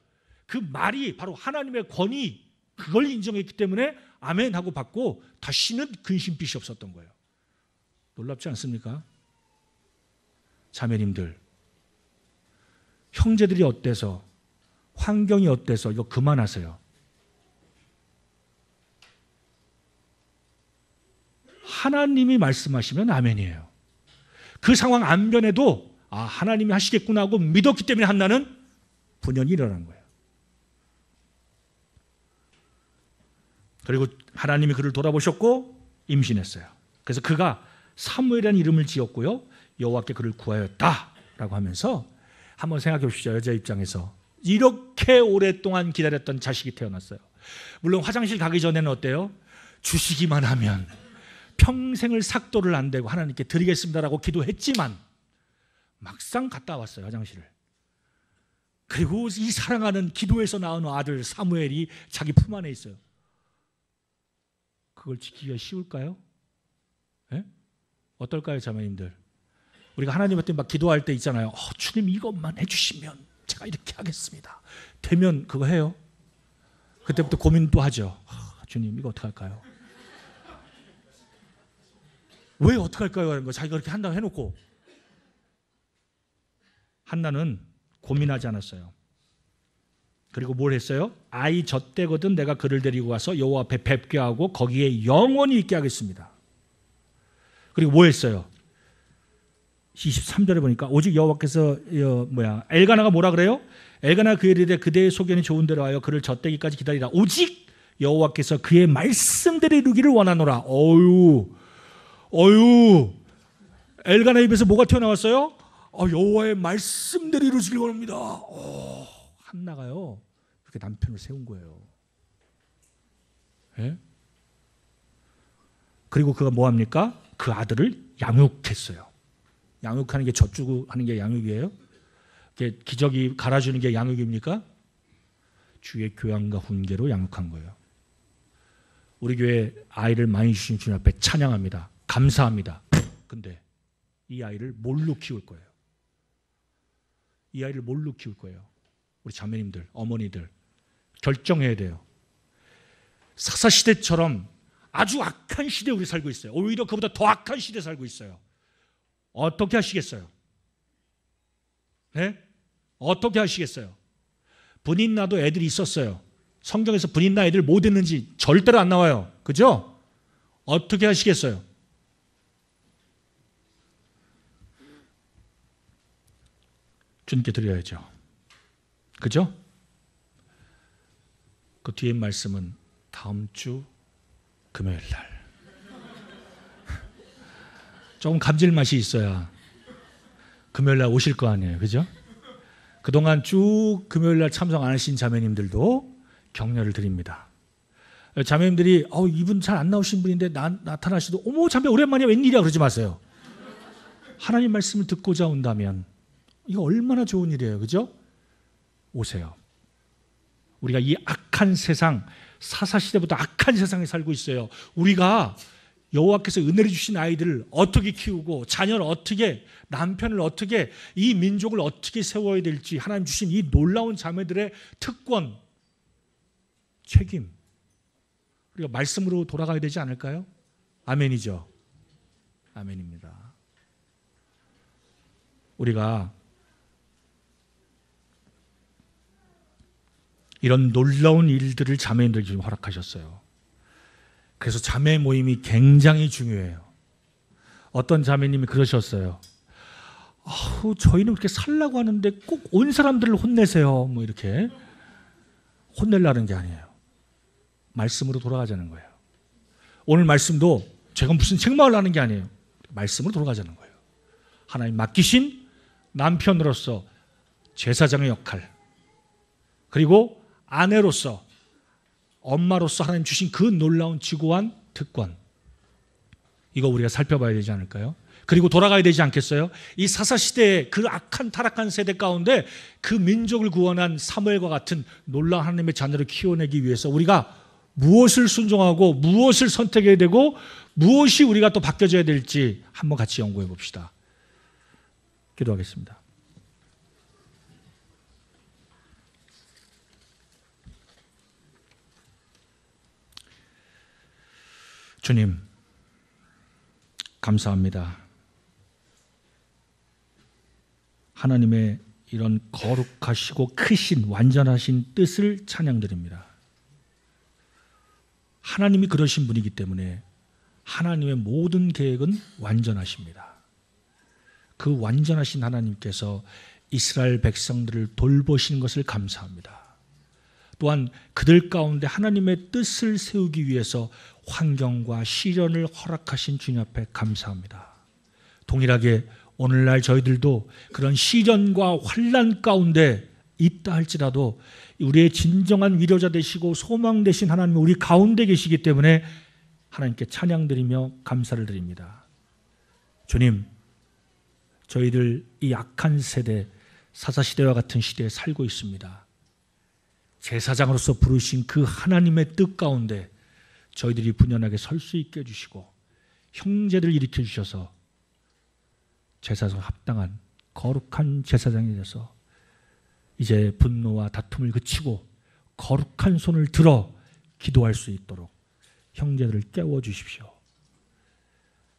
그 말이 바로 하나님의 권위 그걸 인정했기 때문에 아멘 하고 받고 다시는 근심빛이 없었던 거예요. 놀랍지 않습니까? 자매님들 형제들이 어때서 환경이 어때서 이거 그만하세요. 하나님이 말씀하시면 아멘이에요. 그 상황 안 변해도 아 하나님이 하시겠구나 하고 믿었기 때문에 한나는 분연이 일어난 거예요. 그리고 하나님이 그를 돌아보셨고 임신했어요. 그래서 그가 사무엘이라는 이름을 지었고요. 여호와께 그를 구하였다라고 하면서 한번 생각해 보시죠. 여자 입장에서 이렇게 오랫동안 기다렸던 자식이 태어났어요. 물론 화장실 가기 전에는 어때요? 주시기만 하면 평생을 삭도를 안 대고 하나님께 드리겠습니다라고 기도했지만 막상 갔다 왔어요 화장실을. 그리고 이 사랑하는 기도에서 나온 아들 사무엘이 자기 품 안에 있어요. 그걸 지키기가 쉬울까요? 네? 어떨까요, 자매님들? 우리가 하나님한테 막 기도할 때 있잖아요. 어, 주님 이것만 해주시면 제가 이렇게 하겠습니다. 되면 그거 해요. 그때부터 고민도 하죠. 어, 주님 이거 어떻게 할까요? 왜 어떻게 할까요? 하는 거 자기가 그렇게 한다고 해놓고 한나는 고민하지 않았어요. 그리고 뭘 했어요? 아이 젖대거든 내가 그를 데리고 와서 여호와 앞에 뵙게 하고 거기에 영원히 있게 하겠습니다. 그리고 뭐 했어요? 23절에 보니까 오직 여호와께서 여, 뭐야 엘가나가 뭐라 그래요? 엘가나 그 이르되 그대의 소견이 좋은 대로 하여 그를 젖대기까지 기다리라. 오직 여호와께서 그의 말씀대로 이루기를 원하노라. 어유, 어유. 엘가나 입에서 뭐가 튀어나왔어요? 어, 여호와의 말씀대로 이루시길 원합니다. 어, 한나가요. 그게 남편을 세운 거예요. 예? 그리고 그가 뭐 합니까? 그 아들을 양육했어요. 양육하는 게 젖주고 하는 게 양육이에요? 기저귀 갈아주는 게 양육입니까? 주의 교양과 훈계로 양육한 거예요. 우리 교회 아이를 많이 주신 주님 앞에 찬양합니다. 감사합니다. 근데 이 아이를 뭘로 키울 거예요? 이 아이를 뭘로 키울 거예요? 우리 자매님들, 어머니들, 결정해야 돼요. 사사 시대처럼 아주 악한 시대에 우리 살고 있어요. 오히려 그보다 더 악한 시대에 살고 있어요. 어떻게 하시겠어요? 네? 어떻게 하시겠어요? 분인 나도 애들이 있었어요. 성경에서 분인 나 애들 뭐 됐는지 절대로 안 나와요. 그죠? 어떻게 하시겠어요? 주님께 드려야죠. 그죠? 그 뒤에 말씀은 다음 주 금요일 날. 조금 감질맛이 있어야 금요일 날 오실 거 아니에요. 그죠? 그동안 쭉 금요일 날 참석 안 하신 자매님들도 격려를 드립니다. 자매님들이 어, 이분 잘 안 나오신 분인데 나, 타나시도 어머 자매 오랜만이야 웬일이야 그러지 마세요. 하나님 말씀을 듣고자 온다면 이거 얼마나 좋은 일이에요. 그죠? 오세요. 우리가 이 악한 세상 사사 시대부터 악한 세상에 살고 있어요. 우리가 여호와께서 은혜를 주신 아이들을 어떻게 키우고 자녀를 어떻게 남편을 어떻게 이 민족을 어떻게 세워야 될지 하나님 주신 이 놀라운 자매들의 특권 책임 우리가 말씀으로 돌아가야 되지 않을까요? 아멘이죠. 아멘입니다. 우리가 이런 놀라운 일들을 자매인들에게 지금 허락하셨어요. 그래서 자매 모임이 굉장히 중요해요. 어떤 자매님이 그러셨어요. 아우, 저희는 그렇게 살라고 하는데 꼭 온 사람들을 혼내세요. 뭐 이렇게. 혼내려는 게 아니에요. 말씀으로 돌아가자는 거예요. 오늘 말씀도 제가 무슨 책망을 하는 게 아니에요. 말씀으로 돌아가자는 거예요. 하나님 맡기신 남편으로서 제사장의 역할, 그리고 아내로서 엄마로서 하나님 주신 그 놀라운 지고한 특권 이거 우리가 살펴봐야 되지 않을까요? 그리고 돌아가야 되지 않겠어요? 이 사사 시대의 그 악한 타락한 세대 가운데 그 민족을 구원한 사무엘과 같은 놀라운 하나님의 자녀를 키워내기 위해서 우리가 무엇을 순종하고 무엇을 선택해야 되고 무엇이 우리가 또 바뀌어져야 될지 한번 같이 연구해 봅시다. 기도하겠습니다. 주님, 감사합니다. 하나님의 이런 거룩하시고 크신 완전하신 뜻을 찬양드립니다. 하나님이 그러신 분이기 때문에 하나님의 모든 계획은 완전하십니다. 그 완전하신 하나님께서 이스라엘 백성들을 돌보시는 것을 감사합니다. 또한 그들 가운데 하나님의 뜻을 세우기 위해서 환경과 시련을 허락하신 주님 앞에 감사합니다. 동일하게 오늘날 저희들도 그런 시련과 환란 가운데 있다 할지라도 우리의 진정한 위로자 되시고 소망 되신 하나님 우리 가운데 계시기 때문에 하나님께 찬양드리며 감사를 드립니다. 주님, 저희들 이 약한 세대 사사시대와 같은 시대에 살고 있습니다. 제사장으로서 부르신 그 하나님의 뜻 가운데 저희들이 분연하게 설 수 있게 해주시고 형제들을 일으켜 주셔서 제사상 합당한 거룩한 제사장이 돼서 이제 분노와 다툼을 그치고 거룩한 손을 들어 기도할 수 있도록 형제들을 깨워 주십시오.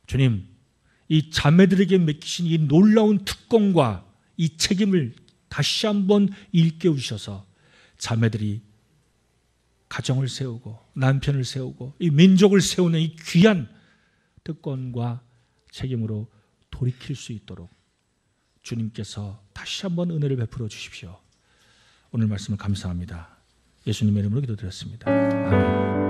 주님, 이 자매들에게 맡기신 이 놀라운 특권과 이 책임을 다시 한번 일깨우셔서 자매들이 가정을 세우고 남편을 세우고 이 민족을 세우는 이 귀한 특권과 책임으로 돌이킬 수 있도록 주님께서 다시 한번 은혜를 베풀어 주십시오. 오늘 말씀을 감사합니다. 예수님의 이름으로 기도드렸습니다. 아멘.